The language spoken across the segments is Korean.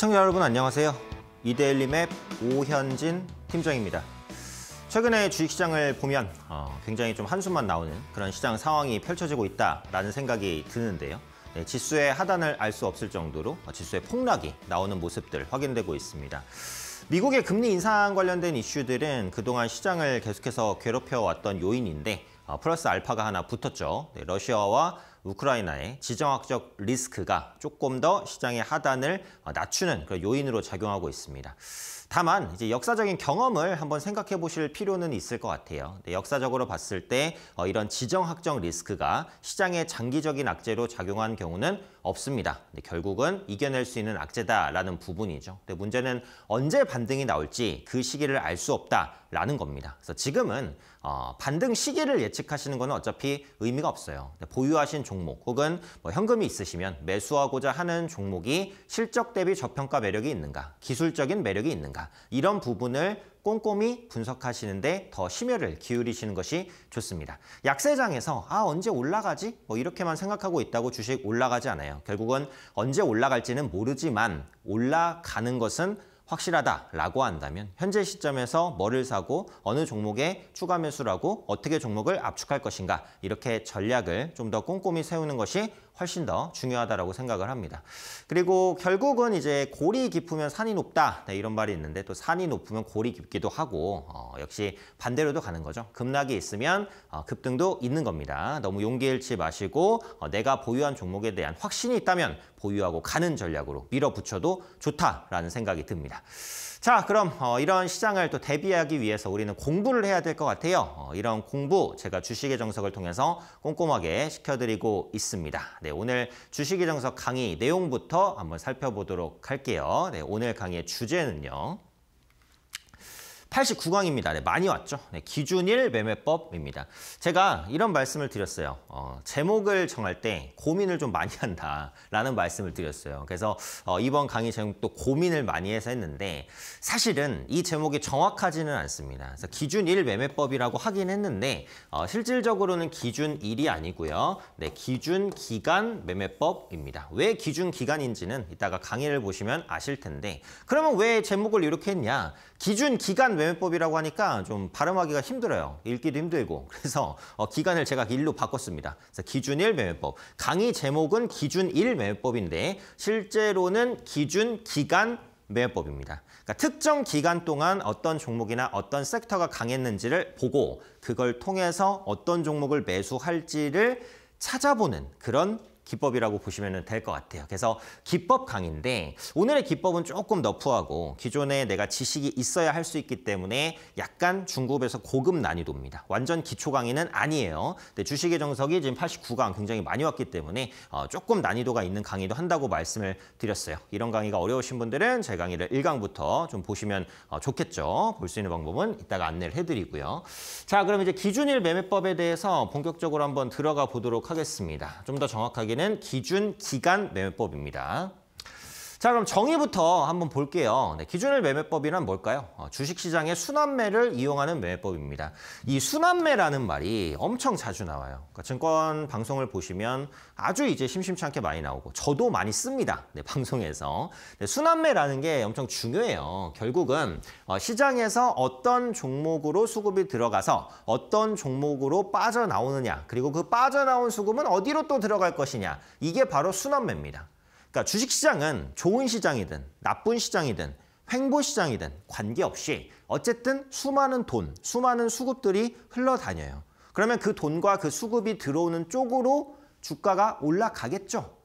시청자 여러분 안녕하세요. 이데일리 맵 오현진 팀장입니다. 최근에 주식시장을 보면 어, 굉장히 좀 한숨만 나오는 그런 시장 상황이 펼쳐지고 있다라는 생각이 드는데요. 네, 지수의 하단을 알 수 없을 정도로 어, 지수의 폭락이 나오는 모습들 확인되고 있습니다. 미국의 금리 인상 관련된 이슈들은 그동안 시장을 계속해서 괴롭혀왔던 요인인데 어, 플러스 알파가 하나 붙었죠. 네, 러시아와 우크라이나의 지정학적 리스크가 조금 더 시장의 하단을 어, 낮추는 그런 요인으로 작용하고 있습니다. 다만 이제 역사적인 경험을 한번 생각해 보실 필요는 있을 것 같아요. 역사적으로 봤을 때 어, 이런 지정학적 리스크가 시장의 장기적인 악재로 작용한 경우는 없습니다. 근데 결국은 이겨낼 수 있는 악재다라는 부분이죠. 근데 문제는 언제 반등이 나올지 그 시기를 알 수 없다라는 겁니다. 그래서 지금은 어, 반등 시기를 예측하시는 것은 어차피 의미가 없어요. 보유하신 종목 혹은 뭐 현금이 있으시면 매수하고자 하는 종목이 실적 대비 저평가 매력이 있는가, 기술적인 매력이 있는가 이런 부분을 꼼꼼히 분석하시는데 더 심혈을 기울이시는 것이 좋습니다. 약세장에서 아 언제 올라가지? 뭐 이렇게만 생각하고 있다고 주식 올라가지 않아요. 결국은 언제 올라갈지는 모르지만 올라가는 것은 확실하다라고 한다면 현재 시점에서 뭐를 사고 어느 종목에 추가 매수라고 어떻게 종목을 압축할 것인가 이렇게 전략을 좀 더 꼼꼼히 세우는 것이 훨씬 더 중요하다라고 생각을 합니다. 그리고 결국은 이제 골이 깊으면 산이 높다 네, 이런 말이 있는데 또 산이 높으면 골이 깊기도 하고 어, 역시 반대로도 가는 거죠. 급락이 있으면 어, 급등도 있는 겁니다. 너무 용기 잃지 마시고 어, 내가 보유한 종목에 대한 확신이 있다면 보유하고 가는 전략으로 밀어붙여도 좋다라는 생각이 듭니다. 자, 그럼 어, 이런 시장을 또 대비하기 위해서 우리는 공부를 해야 될 것 같아요. 어, 이런 공부 제가 주식의 정석을 통해서 꼼꼼하게 시켜드리고 있습니다. 네, 오늘 주식의 정석 강의 내용부터 한번 살펴보도록 할게요. 네, 오늘 강의의 주제는요. 89강입니다. 네, 많이 왔죠. 네, 기준일 매매법입니다. 제가 이런 말씀을 드렸어요. 어, 제목을 정할 때 고민을 좀 많이 한다라는 말씀을 드렸어요. 그래서 어, 이번 강의 제목도 고민을 많이 해서 했는데 사실은 이 제목이 정확하지는 않습니다. 그래서 기준일 매매법이라고 하긴 했는데 어, 실질적으로는 기준일이 아니고요. 네, 기준 기간 매매법입니다. 왜 기준 기간인지는 이따가 강의를 보시면 아실 텐데 그러면 왜 제목을 이렇게 했냐? 기준 기간 매매법이라고 하니까 좀 발음하기가 힘들어요. 읽기도 힘들고. 그래서 어, 기간을 제가 일로 바꿨습니다. 그래서 기준일 매매법. 강의 제목은 기준일 매매법인데 실제로는 기준 기간 매매법입니다. 그러니까 특정 기간 동안 어떤 종목이나 어떤 섹터가 강했는지를 보고 그걸 통해서 어떤 종목을 매수할지를 찾아보는 그런 기법이라고 보시면 될 것 같아요. 그래서 기법 강의인데 오늘의 기법은 조금 너프하고 기존에 내가 지식이 있어야 할 수 있기 때문에 약간 중급에서 고급 난이도입니다. 완전 기초 강의는 아니에요. 근데 주식의 정석이 지금 89강 굉장히 많이 왔기 때문에 어, 조금 난이도가 있는 강의도 한다고 말씀을 드렸어요. 이런 강의가 어려우신 분들은 제 강의를 1강부터 좀 보시면 어, 좋겠죠. 볼 수 있는 방법은 이따가 안내를 해드리고요. 자, 그럼 이제 기준일 매매법에 대해서 본격적으로 한번 들어가 보도록 하겠습니다. 좀 더 정확하게는 기준 기간 매매법입니다. 자 그럼 정의부터 한번 볼게요. 네, 기준일 매매법이란 뭘까요? 어, 주식시장의 순환매를 이용하는 매매법입니다. 이 순환매라는 말이 엄청 자주 나와요. 그러니까 증권 방송을 보시면 아주 이제 심심찮게 많이 나오고 저도 많이 씁니다. 네, 방송에서. 네, 순환매라는 게 엄청 중요해요. 결국은 어, 시장에서 어떤 종목으로 수급이 들어가서 어떤 종목으로 빠져나오느냐 그리고 그 빠져나온 수급은 어디로 또 들어갈 것이냐 이게 바로 순환매입니다. 그러니까 주식시장은 좋은 시장이든 나쁜 시장이든 횡보시장이든 관계없이 어쨌든 수많은 돈, 수많은 수급들이 흘러다녀요. 그러면 그 돈과 그 수급이 들어오는 쪽으로 주가가 올라가겠죠.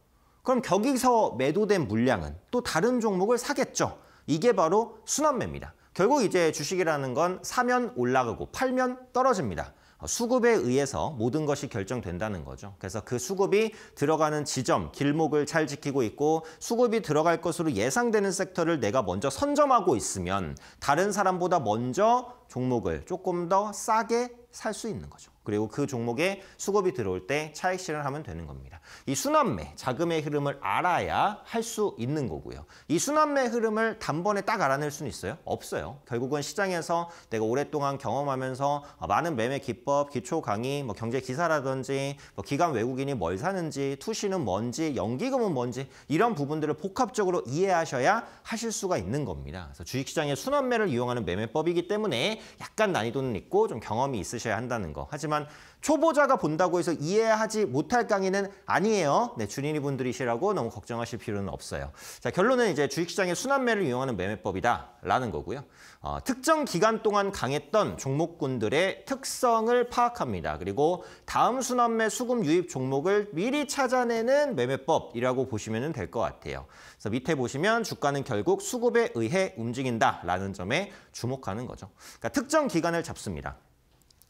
그럼 격에서 매도된 물량은 또 다른 종목을 사겠죠. 이게 바로 순환매입니다. 결국 이제 주식이라는 건 사면 올라가고 팔면 떨어집니다. 어, 수급에 의해서 모든 것이 결정된다는 거죠. 그래서 그 수급이 들어가는 지점, 길목을 잘 지키고 있고 수급이 들어갈 것으로 예상되는 섹터를 내가 먼저 선점하고 있으면 다른 사람보다 먼저 종목을 조금 더 싸게 살 수 있는 거죠. 그리고 그 종목에 수급이 들어올 때 차익 실현 하면 되는 겁니다. 이 순환매, 자금의 흐름을 알아야 할 수 있는 거고요. 이 순환매 흐름을 단번에 딱 알아낼 수는 있어요? 없어요. 결국은 시장에서 내가 오랫동안 경험하면서 어, 많은 매매 기법, 기초 강의, 뭐 경제 기사라든지 뭐 기관 외국인이 뭘 사는지, 투시는 뭔지, 연기금은 뭔지 이런 부분들을 복합적으로 이해하셔야 하실 수가 있는 겁니다. 그래서 주식시장의 순환매를 이용하는 매매법이기 때문에 약간 난이도는 있고 좀 경험이 있으셔야 한다는 거. 하지만 하지만 초보자가 본다고 해서 이해하지 못할 강의는 아니에요. 네, 주인이분들이시라고 너무 걱정하실 필요는 없어요. 자, 결론은 이제 주식시장의 순환매를 이용하는 매매법이다라는 거고요. 어, 특정 기간 동안 강했던 종목군들의 특성을 파악합니다. 그리고 다음 순환매 수급 유입 종목을 미리 찾아내는 매매법이라고 보시면 될 것 같아요. 그래서 밑에 보시면 주가는 결국 수급에 의해 움직인다라는 점에 주목하는 거죠. 그러니까 특정 기간을 잡습니다.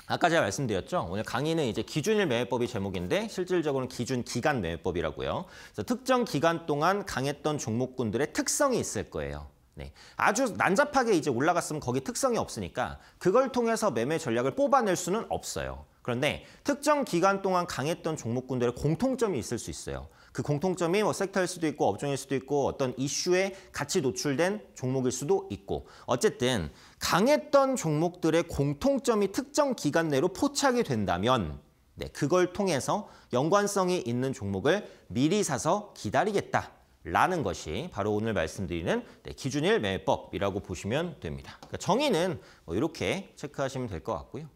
아까 제가 말씀드렸죠. 오늘 강의는 이제 기준일 매매법이 제목인데 실질적으로는 기준 기간 매매법이라고요. 그래서 특정 기간 동안 강했던 종목군들의 특성이 있을 거예요. 네. 아주 난잡하게 이제 올라갔으면 거기 특성이 없으니까 그걸 통해서 매매 전략을 뽑아낼 수는 없어요. 그런데 특정 기간 동안 강했던 종목군들의 공통점이 있을 수 있어요. 그 공통점이 뭐 섹터일 수도 있고 업종일 수도 있고 어떤 이슈에 같이 노출된 종목일 수도 있고 어쨌든 강했던 종목들의 공통점이 특정 기간 내로 포착이 된다면 네, 그걸 통해서 연관성이 있는 종목을 미리 사서 기다리겠다. 라는 것이 바로 오늘 말씀드리는 네, 기준일 매매법이라고 보시면 됩니다. 그러니까 정의는 뭐 이렇게 체크하시면 될 것 같고요.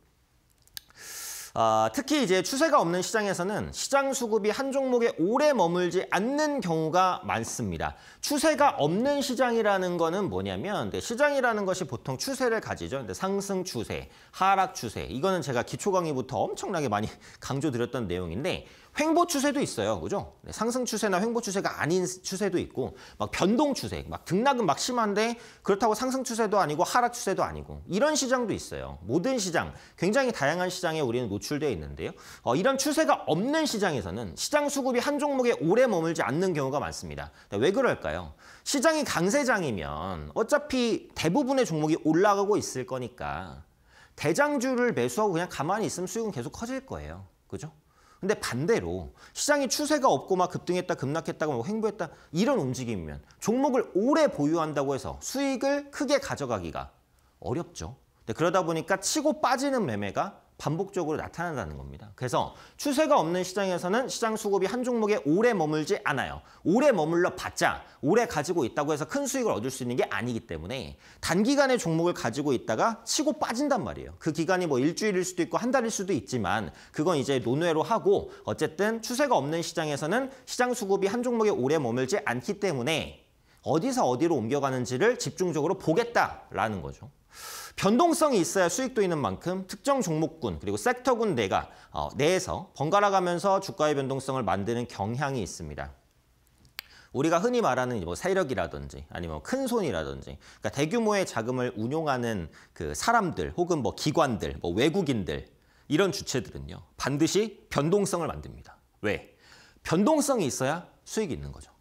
어, 특히 이제 추세가 없는 시장에서는 시장 수급이 한 종목에 오래 머물지 않는 경우가 많습니다. 추세가 없는 시장이라는 거는 뭐냐면 네, 시장이라는 것이 보통 추세를 가지죠. 근데 상승 추세, 하락 추세 이거는 제가 기초 강의부터 엄청나게 많이 강조드렸던 내용인데 횡보 추세도 있어요. 그죠? 네, 상승 추세나 횡보 추세가 아닌 추세도 있고 막 변동 추세, 막 등락은 막 심한데 그렇다고 상승 추세도 아니고 하락 추세도 아니고 이런 시장도 있어요. 모든 시장, 굉장히 다양한 시장에 우리는 노출되어 있는데요. 어, 이런 추세가 없는 시장에서는 시장 수급이 한 종목에 오래 머물지 않는 경우가 많습니다. 왜 그럴까요? 시장이 강세장이면 어차피 대부분의 종목이 올라가고 있을 거니까 대장주를 매수하고 그냥 가만히 있으면 수익은 계속 커질 거예요. 그죠? 근데 반대로 시장이 추세가 없고 막 급등했다 급락했다고 뭐 횡보했다 이런 움직임이면 종목을 오래 보유한다고 해서 수익을 크게 가져가기가 어렵죠. 그러다 보니까 치고 빠지는 매매가 반복적으로 나타난다는 겁니다. 그래서 추세가 없는 시장에서는 시장 수급이 한 종목에 오래 머물지 않아요. 오래 머물러 봤자 오래 가지고 있다고 해서 큰 수익을 얻을 수 있는 게 아니기 때문에 단기간에 종목을 가지고 있다가 치고 빠진단 말이에요. 그 기간이 뭐 일주일일 수도 있고 한 달일 수도 있지만 그건 이제 논외로 하고 어쨌든 추세가 없는 시장에서는 시장 수급이 한 종목에 오래 머물지 않기 때문에 어디서 어디로 옮겨가는지를 집중적으로 보겠다라는 거죠. 변동성이 있어야 수익도 있는 만큼 특정 종목군 그리고 섹터군 내가 어, 내에서 번갈아 가면서 주가의 변동성을 만드는 경향이 있습니다. 우리가 흔히 말하는 뭐 세력이라든지 아니면 뭐 큰 손이라든지 그러니까 대규모의 자금을 운용하는 그 사람들 혹은 뭐 기관들 뭐 외국인들 이런 주체들은요 반드시 변동성을 만듭니다. 왜? 변동성이 있어야 수익이 있는 거죠.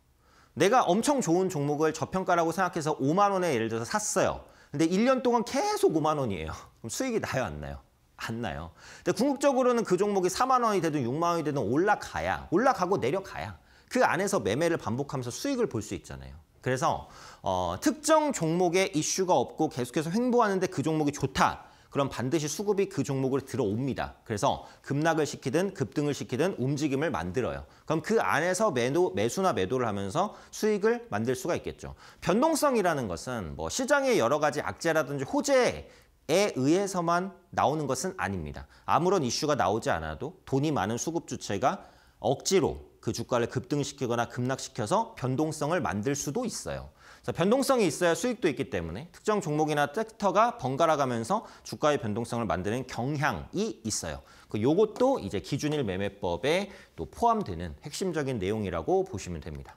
내가 엄청 좋은 종목을 저평가라고 생각해서 5만 원에 예를 들어서 샀어요. 근데 1년 동안 계속 5만 원이에요. 그럼 수익이 나요, 안 나요? 안 나요. 근데 궁극적으로는 그 종목이 4만 원이 되든 6만 원이 되든 올라가야, 올라가고 내려가야 그 안에서 매매를 반복하면서 수익을 볼 수 있잖아요. 그래서 어, 특정 종목에 이슈가 없고 계속해서 횡보하는데 그 종목이 좋다. 그럼 반드시 수급이 그 종목으로 들어옵니다. 그래서 급락을 시키든 급등을 시키든 움직임을 만들어요. 그럼 그 안에서 매도, 매수나 매도를 하면서 수익을 만들 수가 있겠죠. 변동성이라는 것은 뭐 시장의 여러 가지 악재라든지 호재에 의해서만 나오는 것은 아닙니다. 아무런 이슈가 나오지 않아도 돈이 많은 수급 주체가 억지로 그 주가를 급등시키거나 급락시켜서 변동성을 만들 수도 있어요. 자, 변동성이 있어야 수익도 있기 때문에 특정 종목이나 섹터가 번갈아 가면서 주가의 변동성을 만드는 경향이 있어요. 그 요것도 이제 기준일 매매법에 또 포함되는 핵심적인 내용이라고 보시면 됩니다.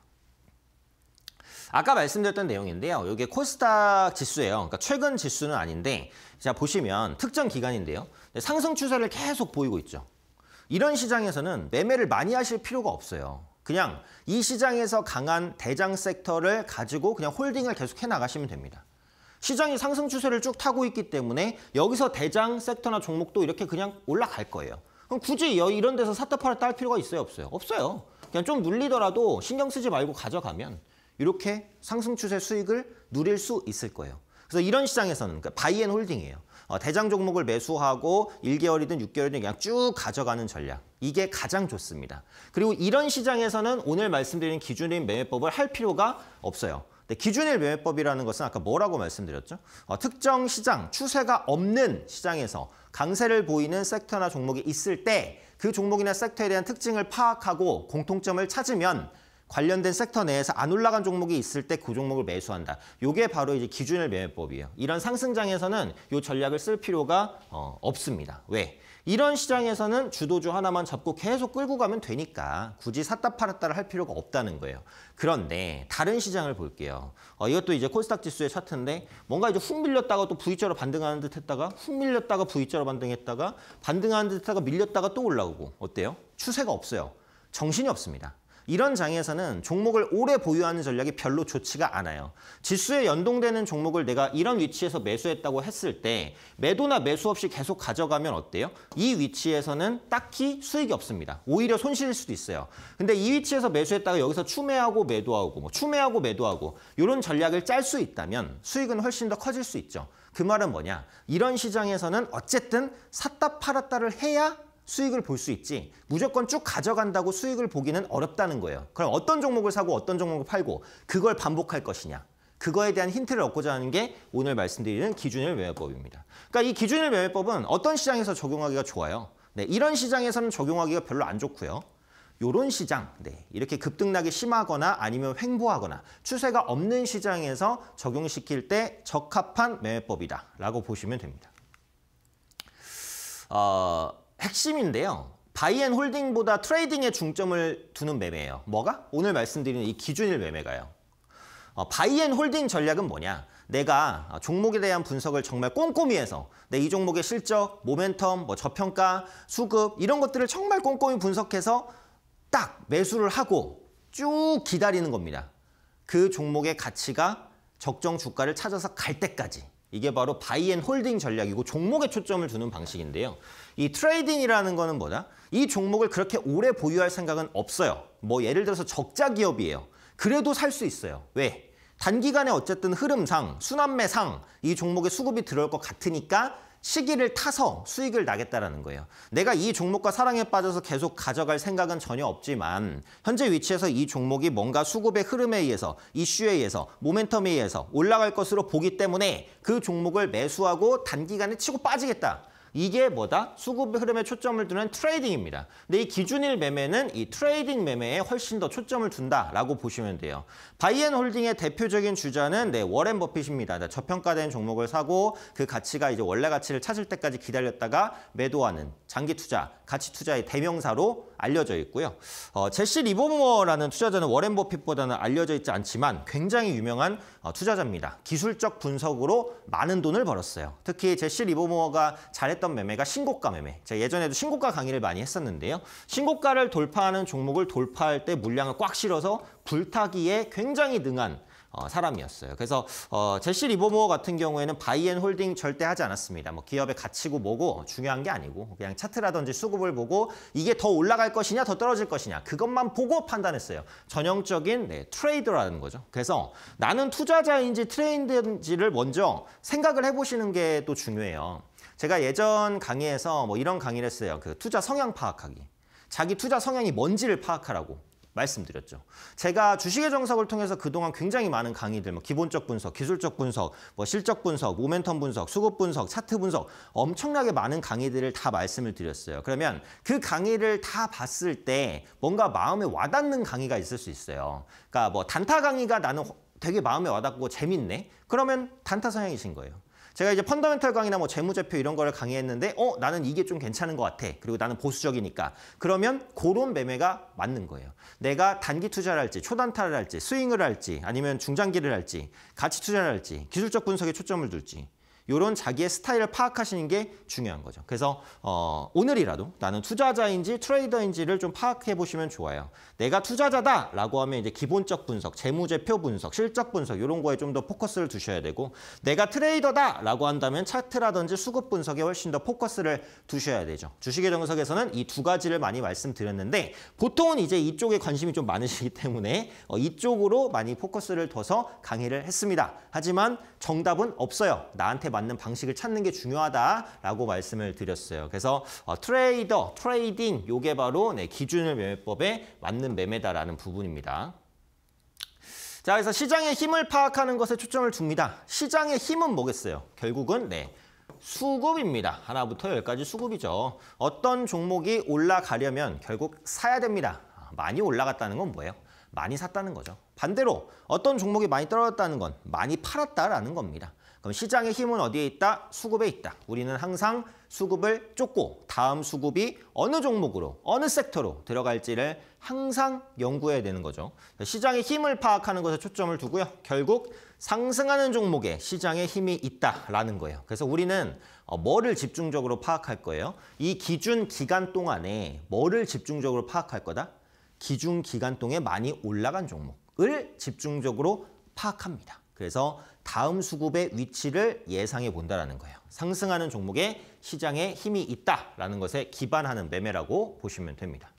아까 말씀드렸던 내용인데요. 이게 코스닥 지수예요. 그러니까 최근 지수는 아닌데 자 보시면 특정 기간인데요. 네, 상승 추세를 계속 보이고 있죠. 이런 시장에서는 매매를 많이 하실 필요가 없어요. 그냥 이 시장에서 강한 대장 섹터를 가지고 그냥 홀딩을 계속해 나가시면 됩니다. 시장이 상승 추세를 쭉 타고 있기 때문에 여기서 대장 섹터나 종목도 이렇게 그냥 올라갈 거예요. 그럼 굳이 이런 데서 사다팔았딸 필요가 있어요? 없어요? 없어요. 그냥 좀 눌리더라도 신경 쓰지 말고 가져가면 이렇게 상승 추세 수익을 누릴 수 있을 거예요. 그래서 이런 시장에서는 그러니까 바이앤홀딩이에요. 어, 대장 종목을 매수하고 1개월이든 6개월이든 그냥 쭉 가져가는 전략. 이게 가장 좋습니다. 그리고 이런 시장에서는 오늘 말씀드린 기준인 매매법을 할 필요가 없어요. 기준일 매매법이라는 것은 아까 뭐라고 말씀드렸죠? 어, 특정 시장, 추세가 없는 시장에서 강세를 보이는 섹터나 종목이 있을 때 그 종목이나 섹터에 대한 특징을 파악하고 공통점을 찾으면 관련된 섹터 내에서 안 올라간 종목이 있을 때 그 종목을 매수한다. 이게 바로 이제 기준일 매매법이에요. 이런 상승장에서는 이 전략을 쓸 필요가 어, 없습니다. 왜? 이런 시장에서는 주도주 하나만 잡고 계속 끌고 가면 되니까 굳이 샀다 팔았다를 할 필요가 없다는 거예요. 그런데 다른 시장을 볼게요. 어, 이것도 이제 코스닥 지수의 차트인데 뭔가 이제 훅 밀렸다가 또 V자로 반등하는 듯 했다가 훅 밀렸다가 V자로 반등했다가 반등하는 듯했다가 밀렸다가 또 올라오고 어때요? 추세가 없어요. 정신이 없습니다. 이런 장에서는 종목을 오래 보유하는 전략이 별로 좋지가 않아요. 지수에 연동되는 종목을 내가 이런 위치에서 매수했다고 했을 때 매도나 매수 없이 계속 가져가면 어때요? 이 위치에서는 딱히 수익이 없습니다. 오히려 손실일 수도 있어요. 근데 이 위치에서 매수했다가 여기서 추매하고 매도하고 뭐 추매하고 매도하고 이런 전략을 짤 수 있다면 수익은 훨씬 더 커질 수 있죠. 그 말은 뭐냐? 이런 시장에서는 어쨌든 샀다 팔았다를 해야 수익을 볼 수 있지 무조건 쭉 가져간다고 수익을 보기는 어렵다는 거예요. 그럼 어떤 종목을 사고 어떤 종목을 팔고 그걸 반복할 것이냐. 그거에 대한 힌트를 얻고자 하는 게 오늘 말씀드리는 기준일 매매법입니다. 그러니까 이 기준일 매매법은 어떤 시장에서 적용하기가 좋아요? 네, 이런 시장에서는 적용하기가 별로 안 좋고요. 요런 시장, 네, 이렇게 급등락이 심하거나 아니면 횡보하거나 추세가 없는 시장에서 적용시킬 때 적합한 매매법이다라고 보시면 됩니다. 어, 핵심인데요. 바이앤홀딩보다 트레이딩에 중점을 두는 매매예요. 뭐가? 오늘 말씀드리는 이 기준일 매매가요. 어, 바이앤홀딩 전략은 뭐냐? 내가 종목에 대한 분석을 정말 꼼꼼히 해서 내 이 종목의 실적, 모멘텀, 뭐 저평가, 수급 이런 것들을 정말 꼼꼼히 분석해서 딱 매수를 하고 쭉 기다리는 겁니다. 그 종목의 가치가 적정 주가를 찾아서 갈 때까지 이게 바로 바이앤홀딩 전략이고 종목에 초점을 두는 방식인데요. 이 트레이딩이라는 거는 뭐냐? 이 종목을 그렇게 오래 보유할 생각은 없어요. 뭐 예를 들어서 적자 기업이에요. 그래도 살 수 있어요. 왜? 단기간에 어쨌든 흐름상, 순환매상 이 종목의 수급이 들어올 것 같으니까 시기를 타서 수익을 나겠다라는 거예요. 내가 이 종목과 사랑에 빠져서 계속 가져갈 생각은 전혀 없지만 현재 위치에서 이 종목이 뭔가 수급의 흐름에 의해서 이슈에 의해서 모멘텀에 의해서 올라갈 것으로 보기 때문에 그 종목을 매수하고 단기간에 치고 빠지겠다. 이게 뭐다? 수급 흐름에 초점을 두는 트레이딩입니다. 근데 이 기준일 매매는 이 트레이딩 매매에 훨씬 더 초점을 둔다라고 보시면 돼요. 바이앤홀딩의 대표적인 주자는 네, 워렌 버핏입니다. 네, 저평가된 종목을 사고 그 가치가 이제 원래 가치를 찾을 때까지 기다렸다가 매도하는 장기 투자, 가치 투자의 대명사로 알려져 있고요. 어, 제시 리보머라는 투자자는 워렌 버핏보다는 알려져 있지 않지만 굉장히 유명한 어, 투자자입니다. 기술적 분석으로 많은 돈을 벌었어요. 특히 제시 리보머가 잘했던 매매가 신고가 매매. 제가 예전에도 신고가 강의를 많이 했었는데요. 신고가를 돌파하는 종목을 돌파할 때 물량을 꽉 실어서 불타기에 굉장히 능한 어, 사람이었어요. 그래서 어, 제시 리버모어 같은 경우에는 바이앤홀딩 절대 하지 않았습니다. 뭐 기업의 가치고 뭐고 중요한 게 아니고 그냥 차트라든지 수급을 보고 이게 더 올라갈 것이냐 더 떨어질 것이냐 그것만 보고 판단했어요. 전형적인 네, 트레이더라는 거죠. 그래서 나는 투자자인지 트레인드인지를 먼저 생각을 해보시는 게 또 중요해요. 제가 예전 강의에서 뭐 이런 강의를 했어요. 그 투자 성향 파악하기. 자기 투자 성향이 뭔지를 파악하라고. 말씀드렸죠. 제가 주식의 정석을 통해서 그동안 굉장히 많은 강의들, 뭐 기본적 분석, 기술적 분석, 뭐 실적 분석, 모멘텀 분석, 수급 분석, 차트 분석 엄청나게 많은 강의들을 다 말씀을 드렸어요. 그러면 그 강의를 다 봤을 때 뭔가 마음에 와닿는 강의가 있을 수 있어요. 그러니까 뭐 단타 강의가 나는 되게 마음에 와닿고 재밌네. 그러면 단타 성향이신 거예요. 제가 이제 펀더멘탈 강의나 뭐 재무제표 이런 거를 강의했는데 어 나는 이게 좀 괜찮은 것 같아. 그리고 나는 보수적이니까. 그러면 그런 매매가 맞는 거예요. 내가 단기 투자를 할지 초단타를 할지 스윙을 할지 아니면 중장기를 할지 가치 투자를 할지 기술적 분석에 초점을 둘지 이런 자기의 스타일을 파악하시는 게 중요한 거죠. 그래서 어, 오늘이라도 나는 투자자인지 트레이더인지를 좀 파악해 보시면 좋아요. 내가 투자자다라고 하면 이제 기본적 분석, 재무제표 분석, 실적 분석 이런 거에 좀 더 포커스를 두셔야 되고 내가 트레이더다라고 한다면 차트라든지 수급 분석에 훨씬 더 포커스를 두셔야 되죠. 주식의 정석에서는 이 두 가지를 많이 말씀드렸는데 보통은 이제 이쪽에 관심이 좀 많으시기 때문에 어, 이쪽으로 많이 포커스를 둬서 강의를 했습니다. 하지만 정답은 없어요. 나한테 맞 맞는 방식을 찾는 게 중요하다라고 말씀을 드렸어요. 그래서 어, 트레이더, 트레이딩 요게 바로 네, 기준을 매매법에 맞는 매매다라는 부분입니다. 자, 그래서 시장의 힘을 파악하는 것에 초점을 둡니다 시장의 힘은 뭐겠어요? 결국은 네. 수급입니다. 하나부터 열까지 수급이죠. 어떤 종목이 올라가려면 결국 사야 됩니다. 아, 많이 올라갔다는 건 뭐예요? 많이 샀다는 거죠. 반대로 어떤 종목이 많이 떨어졌다는 건 많이 팔았다라는 겁니다. 그럼 시장의 힘은 어디에 있다? 수급에 있다. 우리는 항상 수급을 쫓고 다음 수급이 어느 종목으로 어느 섹터로 들어갈지를 항상 연구해야 되는 거죠. 시장의 힘을 파악하는 것에 초점을 두고요. 결국 상승하는 종목에 시장의 힘이 있다라는 거예요. 그래서 우리는 어, 뭐를 집중적으로 파악할 거예요? 이 기준 기간 동안에 뭐를 집중적으로 파악할 거다? 기준 기간 동에 안 많이 올라간 종목을 집중적으로 파악합니다. 그래서 다음 수급의 위치를 예상해 본다라는 거예요. 상승하는 종목에 시장에 힘이 있다라는 것에 기반하는 매매라고 보시면 됩니다.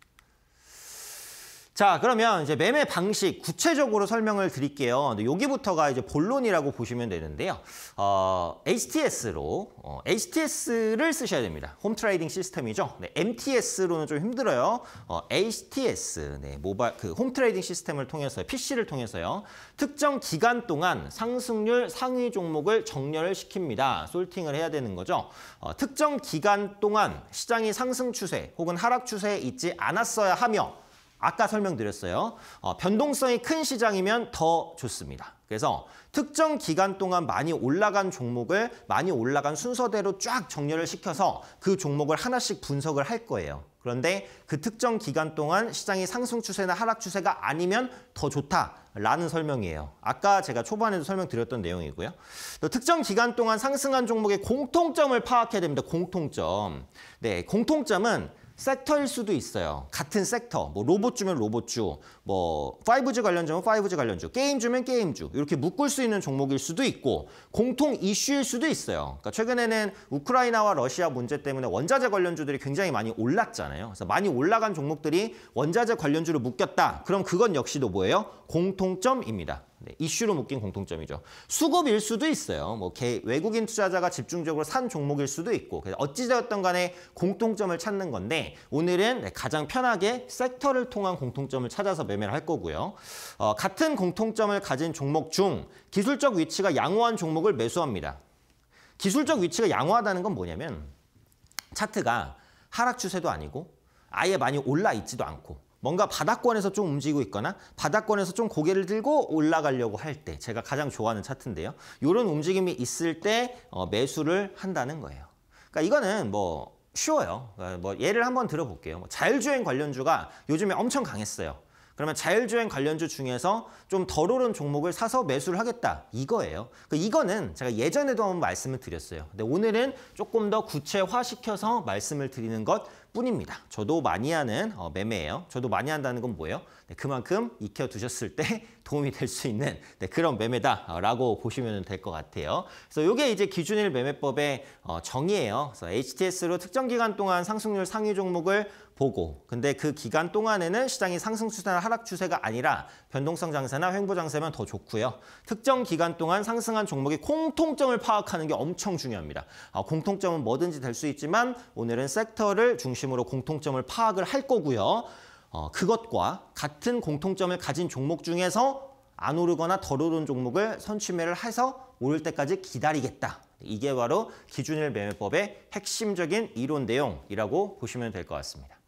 자, 그러면 이제 매매 방식 구체적으로 설명을 드릴게요. 여기부터가 이제 본론이라고 보시면 되는데요. 어, HTS로, 어, HTS를 쓰셔야 됩니다. 홈 트레이딩 시스템이죠. 네, MTS로는 좀 힘들어요. 어, HTS, 네, 모바일, 그홈 트레이딩 시스템을 통해서, PC를 통해서요. 특정 기간 동안 상승률 상위 종목을 정렬을 시킵니다. 솔팅을 해야 되는 거죠. 어, 특정 기간 동안 시장이 상승 추세 혹은 하락 추세에 있지 않았어야 하며 아까 설명드렸어요. 어, 변동성이 큰 시장이면 더 좋습니다. 그래서 특정 기간 동안 많이 올라간 종목을 많이 올라간 순서대로 쫙 정렬을 시켜서 그 종목을 하나씩 분석을 할 거예요. 그런데 그 특정 기간 동안 시장이 상승 추세나 하락 추세가 아니면 더 좋다라는 설명이에요. 아까 제가 초반에도 설명드렸던 내용이고요. 또 특정 기간 동안 상승한 종목의 공통점을 파악해야 됩니다. 공통점. 네, 공통점은 섹터일 수도 있어요. 같은 섹터, 뭐 로봇주면 로봇주, 뭐 5G 관련주면 5G 관련주, 게임주면 게임주 이렇게 묶을 수 있는 종목일 수도 있고 공통 이슈일 수도 있어요. 그러니까 최근에는 우크라이나와 러시아 문제 때문에 원자재 관련주들이 굉장히 많이 올랐잖아요. 그래서 많이 올라간 종목들이 원자재 관련주로 묶였다. 그럼 그건 역시도 뭐예요? 공통점입니다. 네, 이슈로 묶인 공통점이죠. 수급일 수도 있어요. 뭐 개, 외국인 투자자가 집중적으로 산 종목일 수도 있고 그래서 어찌되었던 간에 공통점을 찾는 건데 오늘은 네, 가장 편하게 섹터를 통한 공통점을 찾아서 매매를 할 거고요. 어, 같은 공통점을 가진 종목 중 기술적 위치가 양호한 종목을 매수합니다. 기술적 위치가 양호하다는 건 뭐냐면 차트가 하락 추세도 아니고 아예 많이 올라 있지도 않고 뭔가 바닥권에서 좀 움직이고 있거나 바닥권에서 좀 고개를 들고 올라가려고 할 때 제가 가장 좋아하는 차트인데요. 이런 움직임이 있을 때 어, 매수를 한다는 거예요. 그러니까 이거는 뭐 쉬워요. 그러니까 뭐 예를 한번 들어볼게요. 뭐 자율주행 관련주가 요즘에 엄청 강했어요. 그러면 자율주행 관련주 중에서 좀 덜 오른 종목을 사서 매수를 하겠다. 이거예요. 그 이거는 제가 예전에도 한번 말씀을 드렸어요. 근데 오늘은 조금 더 구체화시켜서 말씀을 드리는 것 뿐입니다. 저도 많이 하는 어, 매매예요. 저도 많이 한다는 건 뭐예요? 네, 그만큼 익혀두셨을 때 도움이 될 수 있는 네, 그런 매매다라고 보시면 될 것 같아요. 그래서 이게 이제 기준일 매매법의 어, 정의예요. 그래서 HTS로 특정 기간 동안 상승률 상위 종목을 보고 근데 그 기간 동안에는 시장이 상승 추세나 하락 추세가 아니라 변동성 장세나 횡보 장세면 더 좋고요. 특정 기간 동안 상승한 종목의 공통점을 파악하는 게 엄청 중요합니다. 아, 공통점은 뭐든지 될 수 있지만 오늘은 섹터를 중심으로 공통점을 파악을 할 거고요. 어, 그것과 같은 공통점을 가진 종목 중에서 안 오르거나 덜 오른 종목을 선취매를 해서 오를 때까지 기다리겠다. 이게 바로 기준일 매매법의 핵심적인 이론 내용이라고 보시면 될 것 같습니다.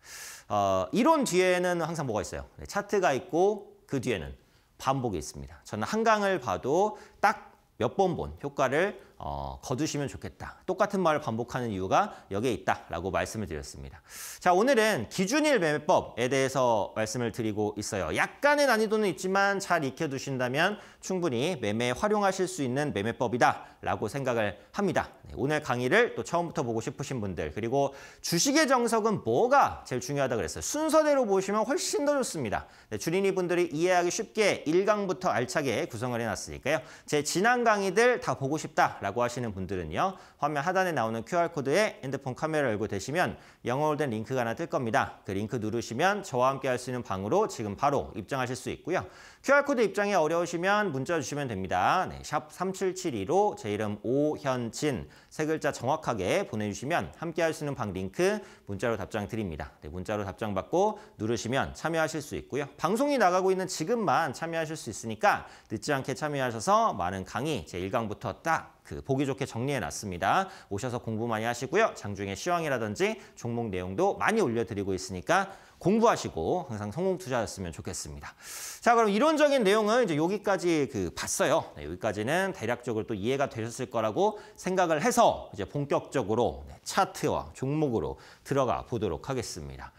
어, 이론 뒤에는 항상 뭐가 있어요? 네, 차트가 있고 그 뒤에는 반복이 있습니다. 저는 한강을 봐도 딱 몇 번 본 효과를 어, 거두시면 좋겠다. 똑같은 말을 반복하는 이유가 여기에 있다라고 말씀을 드렸습니다. 자 오늘은 기준일 매매법에 대해서 말씀을 드리고 있어요. 약간의 난이도는 있지만 잘 익혀두신다면 충분히 매매에 활용하실 수 있는 매매법이다. 라고 생각을 합니다. 네, 오늘 강의를 또 처음부터 보고 싶으신 분들 그리고 주식의 정석은 뭐가 제일 중요하다 고 그랬어요. 순서대로 보시면 훨씬 더 좋습니다. 네, 주린이 분들이 이해하기 쉽게 1강부터 알차게 구성을 해놨으니까요. 제 지난 강의들 다 보고 싶다라고 하시는 분들은요. 화면 하단에 나오는 QR코드에 핸드폰 카메라 열고 되시면 영어로 된 링크가 하나 뜰 겁니다. 그 링크 누르시면 저와 함께 할 수 있는 방으로 지금 바로 입장하실 수 있고요. QR코드 입장이 어려우시면 문자 주시면 됩니다. 네, 샵 3772로 제 이름 오현진 세 글자 정확하게 보내주시면 함께 할 수 있는 방 링크 문자로 답장 드립니다. 네, 문자로 답장 받고 누르시면 참여하실 수 있고요. 방송이 나가고 있는 지금만 참여하실 수 있으니까 늦지 않게 참여하셔서 많은 강의 제1강부터 딱 그 보기 좋게 정리해놨습니다. 오셔서 공부 많이 하시고요. 장중에 시황이라든지 종목 내용도 많이 올려드리고 있으니까 공부하시고 항상 성공 투자였으면 좋겠습니다. 자, 그럼 이론적인 내용은 이제 여기까지 그 봤어요. 네, 여기까지는 대략적으로 또 이해가 되셨을 거라고 생각을 해서 이제 본격적으로 네, 차트와 종목으로 들어가 보도록 하겠습니다.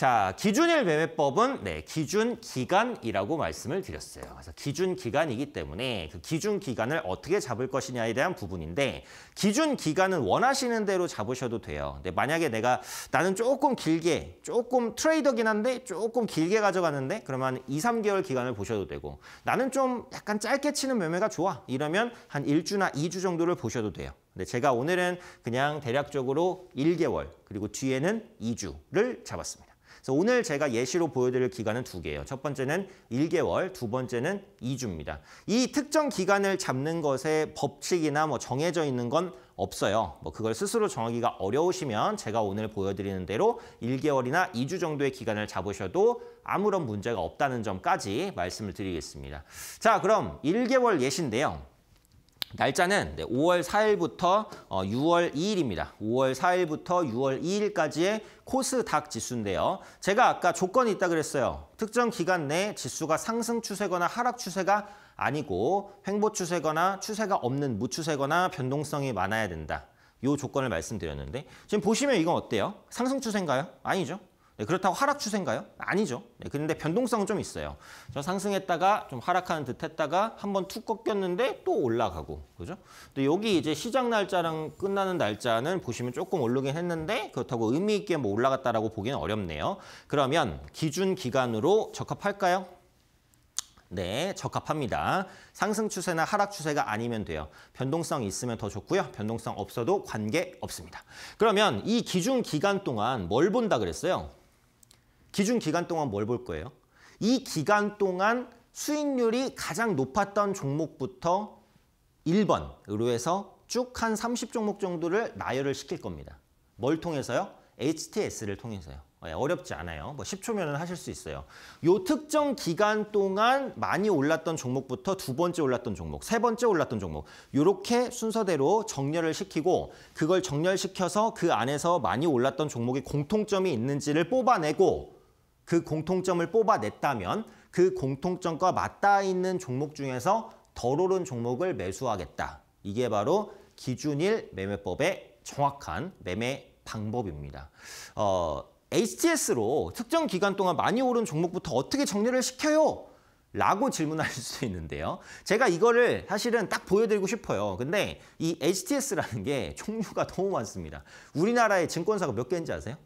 자, 기준일 매매법은 네, 기준 기간이라고 말씀을 드렸어요. 그래서 기준 기간이기 때문에 그 기준 기간을 어떻게 잡을 것이냐에 대한 부분인데 기준 기간은 원하시는 대로 잡으셔도 돼요. 근데 만약에 내가 나는 조금 길게, 조금 트레이더긴 한데 조금 길게 가져가는데 그러면 2, 3개월 기간을 보셔도 되고 나는 좀 약간 짧게 치는 매매가 좋아. 이러면 한1주나2주 정도를 보셔도 돼요. 근데 제가 오늘은 그냥 대략적으로 1개월 그리고 뒤에는 2주를 잡았습니다. 그래서 오늘 제가 예시로 보여드릴 기간은 두 개예요. 첫 번째는 1개월, 두 번째는 2주입니다. 이 특정 기간을 잡는 것에 법칙이나 뭐 정해져 있는 건 없어요. 뭐 그걸 스스로 정하기가 어려우시면 제가 오늘 보여드리는 대로 1개월이나 2주 정도의 기간을 잡으셔도 아무런 문제가 없다는 점까지 말씀을 드리겠습니다. 자, 그럼 1개월 예시인데요. 날짜는 5월 4일부터 6월 어, 2일입니다. 5월 4일부터 6월 2일까지의 코스닥 지수인데요. 제가 아까 조건이 있다 그랬어요. 특정 기간 내 지수가 상승 추세거나 하락 추세가 아니고 횡보 추세거나 추세가 없는 무추세거나 변동성이 많아야 된다. 이 조건을 말씀드렸는데 지금 보시면 이건 어때요? 상승 추세인가요? 아니죠. 예, 그렇다고 하락 추세인가요? 아니죠. 그런데 예, 변동성은 좀 있어요. 저 상승했다가 좀 하락하는 듯 했다가 한번 툭 꺾였는데 또 올라가고. 그죠? 또 여기 이제 시작 날짜랑 끝나는 날짜는 보시면 조금 오르긴 했는데 그렇다고 의미 있게 뭐 올라갔다라고 보기는 어렵네요. 그러면 기준 기간으로 적합할까요? 네, 적합합니다. 상승 추세나 하락 추세가 아니면 돼요. 변동성이 있으면 더 좋고요. 변동성 없어도 관계 없습니다. 그러면 이 기준 기간 동안 뭘 본다 그랬어요? 기준 기간 동안 뭘 볼 거예요? 이 기간 동안 수익률이 가장 높았던 종목부터 1번으로 해서 쭉 한 30종목 정도를 나열을 시킬 겁니다. 뭘 통해서요? HTS를 통해서요. 예, 어렵지 않아요. 뭐 10초면 은 하실 수 있어요. 요 특정 기간 동안 많이 올랐던 종목부터 두 번째 올랐던 종목, 세 번째 올랐던 종목 요렇게 순서대로 정렬을 시키고 그걸 정렬시켜서 그 안에서 많이 올랐던 종목의 공통점이 있는지를 뽑아내고 그 공통점을 뽑아냈다면 그 공통점과 맞닿아 있는 종목 중에서 덜 오른 종목을 매수하겠다. 이게 바로 기준일 매매법의 정확한 매매 방법입니다. 어, HTS로 특정 기간 동안 많이 오른 종목부터 어떻게 정리를 시켜요? 라고 질문하실 수 있는데요. 제가 이거를 사실은 딱 보여드리고 싶어요. 근데 이 HTS라는 게 종류가 너무 많습니다. 우리나라의 증권사가 몇 개인지 아세요?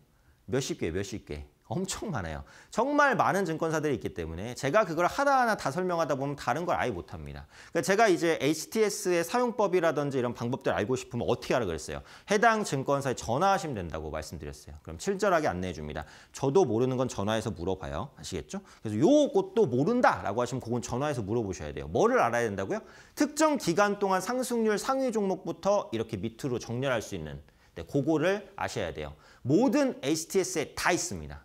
몇십 개, 몇십 개. 엄청 많아요. 정말 많은 증권사들이 있기 때문에 제가 그걸 하나하나 다 설명하다 보면 다른 걸 아예 못합니다. 그러니까 제가 이제 HTS의 사용법이라든지 이런 방법들 을 알고 싶으면 어떻게 하라 그랬어요. 해당 증권사에 전화하시면 된다고 말씀드렸어요. 그럼 친절하게 안내해 줍니다. 저도 모르는 건 전화해서 물어봐요. 아시겠죠? 그래서 요것도 모른다라고 하시면 그건 전화해서 물어보셔야 돼요. 뭐를 알아야 된다고요? 특정 기간 동안 상승률 상위 종목부터 이렇게 밑으로 정렬할 수 있는 네, 그거를 아셔야 돼요. 모든 HTS에 다 있습니다.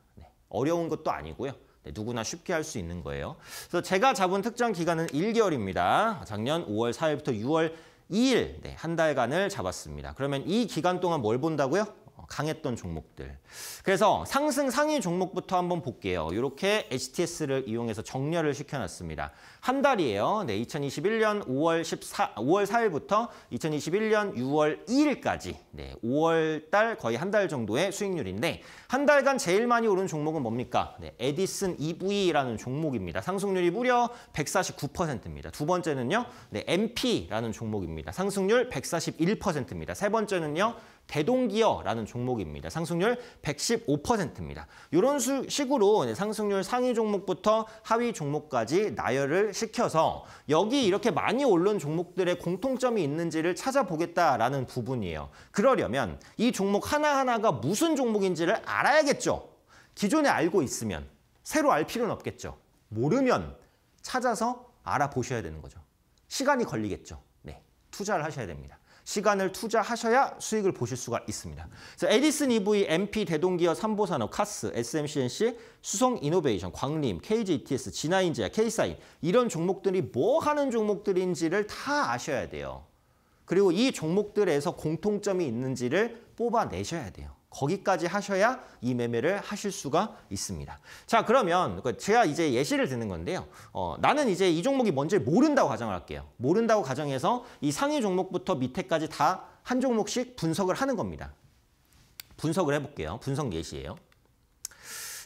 어려운 것도 아니고요. 네, 누구나 쉽게 할 수 있는 거예요. 그래서 제가 잡은 특정 기간은 1개월입니다. 작년 5월 4일부터 6월 2일, 네, 한 달간을 잡았습니다. 그러면 이 기간 동안 뭘 본다고요? 강했던 종목들. 그래서 상승 상위 종목부터 한번 볼게요. 이렇게 HTS를 이용해서 정렬을 시켜놨습니다. 한 달이에요. 네, 2021년 5월 14, 5월 4일부터 2021년 6월 2일까지 네, 5월 달 거의 한 달 정도의 수익률인데 한 달간 제일 많이 오른 종목은 뭡니까? 네, 에디슨 EV라는 종목입니다. 상승률이 무려 149%입니다. 두 번째는요. 네, MP라는 종목입니다. 상승률 141%입니다. 세 번째는요. 대동기어라는 종목입니다. 상승률 115%입니다. 이런 식으로 상승률 상위 종목부터 하위 종목까지 나열을 시켜서 여기 이렇게 많이 오른 종목들의 공통점이 있는지를 찾아보겠다라는 부분이에요. 그러려면 이 종목 하나하나가 무슨 종목인지를 알아야겠죠. 기존에 알고 있으면 새로 알 필요는 없겠죠. 모르면 찾아서 알아보셔야 되는 거죠. 시간이 걸리겠죠. 네, 투자를 하셔야 됩니다. 시간을 투자하셔야 수익을 보실 수가 있습니다. 그래서 에디슨 EV, MP 대동기업 삼보산업, 카스, SMCNC, 수성이노베이션, 광림, KJTS, 진화인제야, K사인 이런 종목들이 뭐 하는 종목들인지를 다 아셔야 돼요. 그리고 이 종목들에서 공통점이 있는지를 뽑아내셔야 돼요. 거기까지 하셔야 이 매매를 하실 수가 있습니다. 자 그러면 그 제가 이제 예시를 드는 건데요. 어, 나는 이제 이 종목이 뭔지 모른다고 가정을 할게요. 모른다고 가정해서 이 상위 종목부터 밑에까지 다 한 종목씩 분석을 하는 겁니다. 분석을 해볼게요. 분석 예시예요.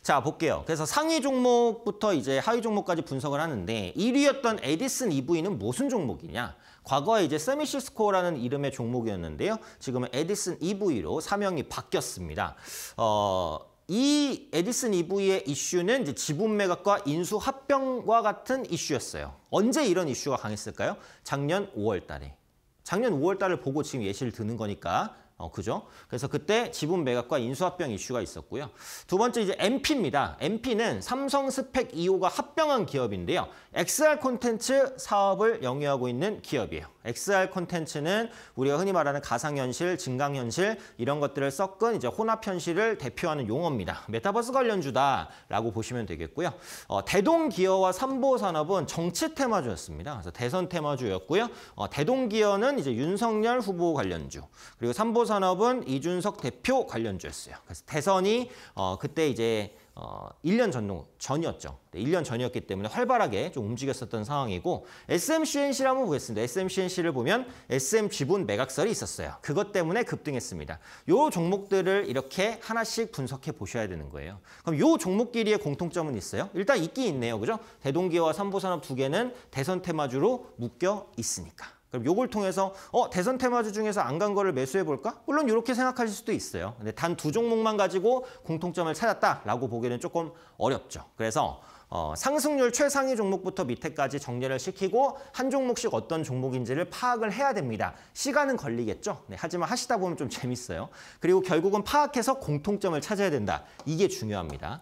자 볼게요. 그래서 상위 종목부터 이제 하위 종목까지 분석을 하는데 1위였던 에디슨 EV는 무슨 종목이냐? 과거에 이제 세미시스코라는 이름의 종목이었는데요. 지금은 에디슨 EV로 사명이 바뀌었습니다. 어, 이 에디슨 EV의 이슈는 이제 지분 매각과 인수 합병과 같은 이슈였어요. 언제 이런 이슈가 강했을까요? 작년 5월 달에. 작년 5월 달을 보고 지금 예시를 드는 거니까 어, 그죠? 그래서 그때 지분 매각과 인수합병 이슈가 있었고요. 두 번째 이제 MP입니다. MP는 삼성 스펙 2호가 합병한 기업인데요. XR 콘텐츠 사업을 영위하고 있는 기업이에요. XR 콘텐츠는 우리가 흔히 말하는 가상현실, 증강현실 이런 것들을 섞은 이제 혼합현실을 대표하는 용어입니다. 메타버스 관련주다라고 보시면 되겠고요. 어, 대동기어와 삼보산업은 정치 테마주였습니다. 그래서 대선 테마주였고요. 어, 대동기어는 이제 윤석열 후보 관련주, 그리고 삼보산업은 이준석 대표 관련주였어요. 그래서 대선이 어, 그때 이제 어, 1년 전, 전이었죠. 1년 전이었기 때문에 활발하게 좀 움직였었던 상황이고 SMCNC를 한번 보겠습니다. SMCNC를 보면 SM 지분 매각설이 있었어요. 그것 때문에 급등했습니다. 요 종목들을 이렇게 하나씩 분석해 보셔야 되는 거예요. 그럼 요 종목끼리의 공통점은 있어요? 일단 있긴 있네요. 그죠? 대동기와 삼보산업 두 개는 대선 테마주로 묶여 있으니까. 그럼 이걸 통해서 어 대선 테마주 중에서 안 간 거를 매수해 볼까? 물론 이렇게 생각하실 수도 있어요. 근데 단 두 종목만 가지고 공통점을 찾았다라고 보기는 조금 어렵죠. 그래서 어, 상승률 최상위 종목부터 밑에까지 정렬을 시키고 한 종목씩 어떤 종목인지를 파악을 해야 됩니다. 시간은 걸리겠죠. 네, 하지만 하시다 보면 좀 재밌어요. 그리고 결국은 파악해서 공통점을 찾아야 된다. 이게 중요합니다.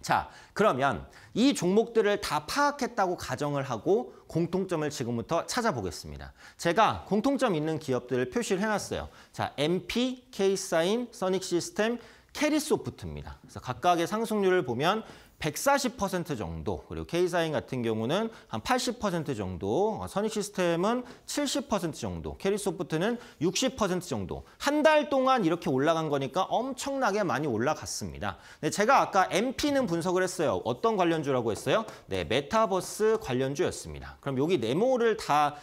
자, 그러면 이 종목들을 다 파악했다고 가정을 하고 공통점을 지금부터 찾아보겠습니다. 제가 공통점 있는 기업들을 표시를 해놨어요. 자, MP, K사인, 써닉시스템, 캐리소프트입니다. 그래서 각각의 상승률을 보면 140% 정도, 그리고 K사인 같은 경우는 한 80% 정도, 어, 선익 시스템은 70% 정도, 캐리소프트는 60% 정도. 한 달 동안 이렇게 올라간 거니까 엄청나게 많이 올라갔습니다. 네, 제가 아까 MP는 분석을 했어요. 어떤 관련주라고 했어요? 네, 메타버스 관련주였습니다. 그럼 여기 네모를 다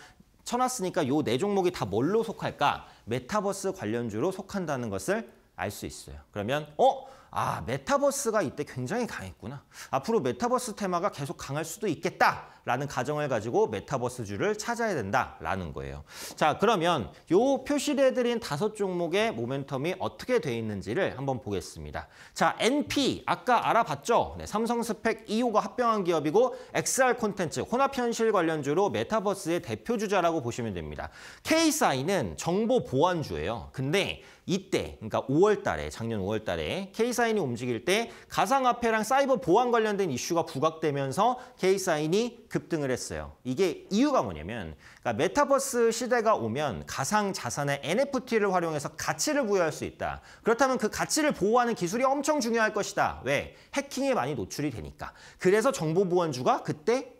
쳐놨으니까 요 네 종목이 다 뭘로 속할까? 메타버스 관련주로 속한다는 것을 알 수 있어요. 그러면 어? 아, 메타버스가 이때 굉장히 강했구나. 앞으로 메타버스 테마가 계속 강할 수도 있겠다라는 가정을 가지고 메타버스주를 찾아야 된다라는 거예요. 자, 그러면 요 표시를 해드린 다섯 종목의 모멘텀이 어떻게 돼 있는지를 한번 보겠습니다. 자, NP 아까 알아봤죠? 네, 삼성 스펙 2호가 합병한 기업이고 XR 콘텐츠 혼합 현실 관련주로 메타버스의 대표 주자라고 보시면 됩니다. KSI는 정보 보안주예요. 근데 이때 그러니까 5월 달에 작년 5월 달에 KSI K사인이 움직일 때 가상화폐랑 사이버 보안 관련된 이슈가 부각되면서 K사인이 급등을 했어요. 이게 이유가 뭐냐면 그러니까 메타버스 시대가 오면 가상 자산의 NFT를 활용해서 가치를 부여할 수 있다. 그렇다면 그 가치를 보호하는 기술이 엄청 중요할 것이다. 왜? 해킹에 많이 노출이 되니까. 그래서 정보보안주가 그때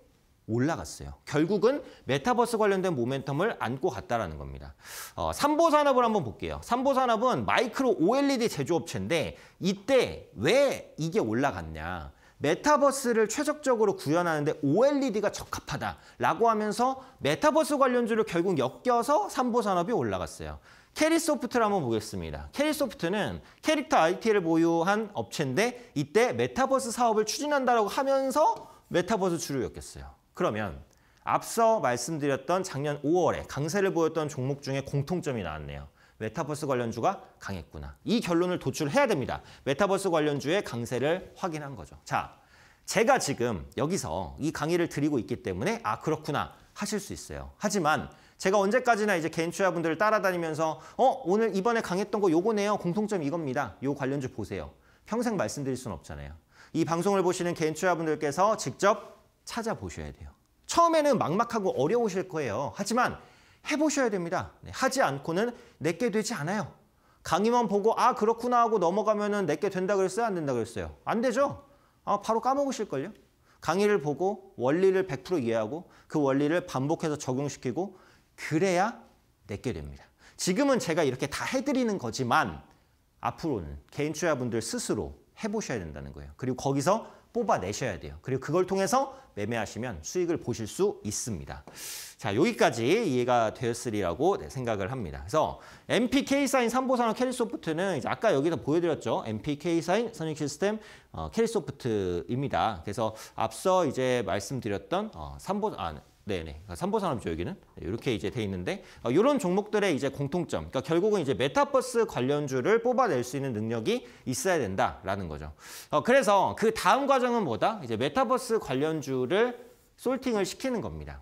올라갔어요. 결국은 메타버스 관련된 모멘텀을 안고 갔다라는 겁니다. 어, 삼보 산업을 한번 볼게요. 삼보 산업은 마이크로 OLED 제조업체인데 이때 왜 이게 올라갔냐? 메타버스를 최적적으로 구현하는데 OLED가 적합하다라고 하면서 메타버스 관련주를 결국 엮여서 삼보 산업이 올라갔어요. 캐리소프트를 한번 보겠습니다. 캐리소프트는 캐릭터 IT를 보유한 업체인데 이때 메타버스 사업을 추진한다라고 하면서 메타버스 주류였겠어요 그러면 앞서 말씀드렸던 작년 5월에 강세를 보였던 종목 중에 공통점이 나왔네요. 메타버스 관련주가 강했구나. 이 결론을 도출해야 됩니다. 메타버스 관련주의 강세를 확인한 거죠. 자, 제가 지금 여기서 이 강의를 드리고 있기 때문에 아 그렇구나 하실 수 있어요. 하지만 제가 언제까지나 이제 개인 투자분들을 따라다니면서 어 오늘 이번에 강했던 거 요거네요. 공통점 이겁니다. 이요 관련주 보세요. 평생 말씀드릴 수는 없잖아요. 이 방송을 보시는 개인 투자분들께서 직접 찾아보셔야 돼요. 처음에는 막막하고 어려우실 거예요. 하지만 해보셔야 됩니다. 네, 하지 않고는 내게 되지 않아요. 강의만 보고 아 그렇구나 하고 넘어가면 은 내게 된다 그랬어요? 안 된다 그랬어요? 안 되죠? 아, 바로 까먹으실걸요? 강의를 보고 원리를 100% 이해하고 그 원리를 반복해서 적용시키고 그래야 내게 됩니다. 지금은 제가 이렇게 다 해드리는 거지만 앞으로는 개인 투자분들 스스로 해보셔야 된다는 거예요. 그리고 거기서 뽑아내셔야 돼요. 그리고 그걸 통해서 매매하시면 수익을 보실 수 있습니다. 자, 여기까지 이해가 되었으리라고 네, 생각을 합니다. 그래서 MPK 사인 삼보산업 캐리소프트는 이제 아까 여기서 보여드렸죠. MPK 사인 선익 시스템 어, 캐리소프트입니다. 그래서 앞서 이제 말씀드렸던 어, 삼보 아, 네네. 그러니까 삼보산업이죠, 여기는. 이렇게 이제 돼 있는데, 이런 어, 종목들의 이제 공통점. 그러니까 결국은 이제 메타버스 관련주를 뽑아낼 수 있는 능력이 있어야 된다라는 거죠. 어, 그래서 그 다음 과정은 뭐다? 이제 메타버스 관련주를 솔팅을 시키는 겁니다.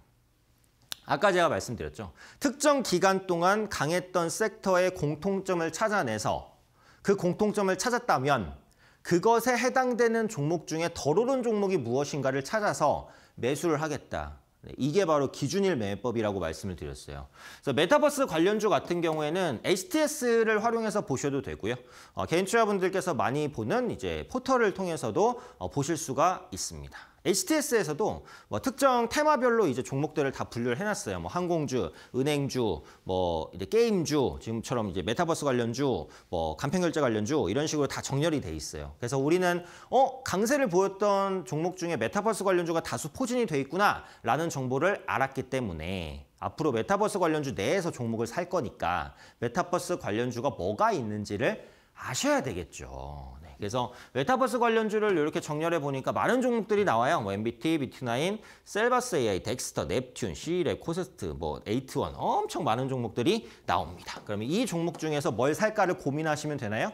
아까 제가 말씀드렸죠. 특정 기간 동안 강했던 섹터의 공통점을 찾아내서 그 공통점을 찾았다면 그것에 해당되는 종목 중에 덜 오른 종목이 무엇인가를 찾아서 매수를 하겠다. 네, 이게 바로 기준일 매매법이라고 말씀을 드렸어요. 그래서 메타버스 관련주 같은 경우에는 HTS를 활용해서 보셔도 되고요. 어, 개인 투자분들께서 많이 보는 이제 포털을 통해서도 어, 보실 수가 있습니다. HTS에서도 뭐 특정 테마별로 이제 종목들을 다 분류를 해놨어요. 뭐 항공주, 은행주, 뭐 이제 게임주, 지금처럼 이제 메타버스 관련주, 뭐 간편결제 관련주 이런 식으로 다 정렬이 돼 있어요. 그래서 우리는 어 강세를 보였던 종목 중에 메타버스 관련주가 다수 포진이 돼 있구나라는 정보를 알았기 때문에 앞으로 메타버스 관련주 내에서 종목을 살 거니까 메타버스 관련주가 뭐가 있는지를 아셔야 되겠죠. 그래서 메타버스 관련주를 이렇게 정렬해 보니까 많은 종목들이 나와요. 뭐 MBT, BT9, 셀바스 AI, 덱스터, 넵튠, 시랩, 코세스트, 뭐 에이트원 엄청 많은 종목들이 나옵니다. 그러면 이 종목 중에서 뭘 살까를 고민하시면 되나요?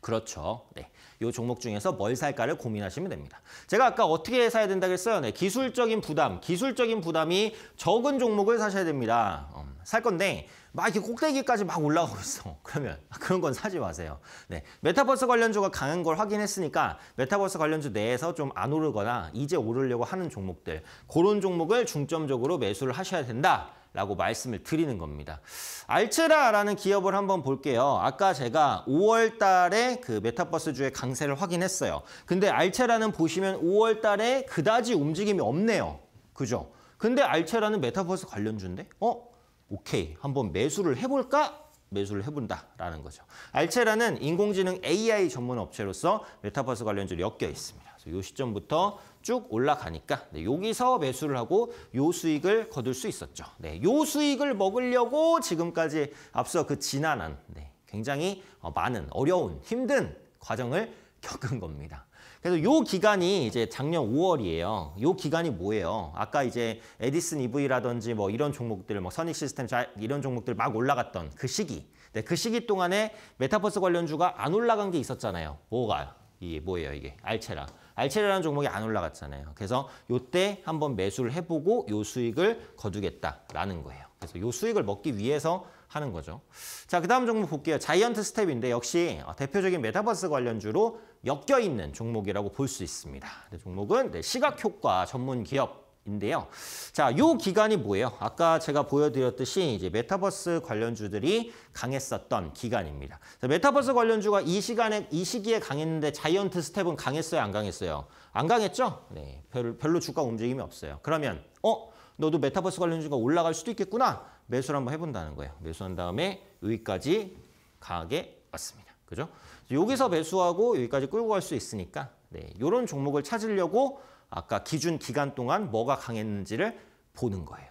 그렇죠. 네. 요 종목 중에서 뭘 살까를 고민하시면 됩니다. 제가 아까 어떻게 사야 된다고 했어요? 네. 기술적인 부담, 기술적인 부담이 적은 종목을 사셔야 됩니다. 살 건데 막 이렇게 꼭대기까지 막 올라가고 있어. 그러면 그런 건 사지 마세요. 네, 메타버스 관련주가 강한 걸 확인했으니까 메타버스 관련주 내에서 좀 안 오르거나 이제 오르려고 하는 종목들 그런 종목을 중점적으로 매수를 하셔야 된다. 라고 말씀을 드리는 겁니다. 알츠라라는 기업을 한번 볼게요. 아까 제가 5월 달에 그 메타버스주의 강세를 확인했어요. 근데 알체라는 보시면 5월 달에 그다지 움직임이 없네요. 그죠? 근데 알체라는 메타버스 관련주인데? 어? 오케이, 한번 매수를 해볼까? 매수를 해본다라는 거죠. 알체라는 인공지능 AI 전문 업체로서 메타버스 관련주로 엮여 있습니다. 그래서 이 시점부터 쭉 올라가니까 네, 여기서 매수를 하고 요 수익을 거둘 수 있었죠. 네, 요 수익을 먹으려고 지금까지 앞서 그 지난한 네, 굉장히 어, 많은 어려운 힘든 과정을 겪은 겁니다. 그래서 요 기간이 이제 작년 5월이에요. 요 기간이 뭐예요? 아까 이제 에디슨 EV라든지 뭐 이런 종목들, 뭐 선익 시스템 이런 종목들 막 올라갔던 그 시기. 네, 그 시기 동안에 메타버스 관련주가 안 올라간 게 있었잖아요. 뭐가? 이게 뭐예요 이게? 알체라. 알체라는 종목이 안 올라갔잖아요. 그래서 요때 한번 매수를 해보고 요 수익을 거두겠다라는 거예요. 그래서 요 수익을 먹기 위해서 하는 거죠. 자, 그 다음 종목 볼게요. 자이언트 스텝인데 역시 어, 대표적인 메타버스 관련주로 엮여 있는 종목이라고 볼 수 있습니다. 네, 종목은 네, 시각효과 전문 기업. 인데요. 자, 요 기간이 뭐예요? 아까 제가 보여드렸듯이 이제 메타버스 관련주들이 강했었던 기간입니다. 메타버스 관련주가 이 시간에 이 시기에 강했는데 자이언트 스텝은 강했어요, 안 강했어요? 안 강했죠? 네, 별 별로 주가 움직임이 없어요. 그러면 어, 너도 메타버스 관련주가 올라갈 수도 있겠구나. 매수를 한번 해본다는 거예요. 매수한 다음에 여기까지 강하게 왔습니다. 그죠? 여기서 매수하고 여기까지 끌고 갈 수 있으니까 네, 이런 종목을 찾으려고 아까 기준 기간 동안 뭐가 강했는지를 보는 거예요.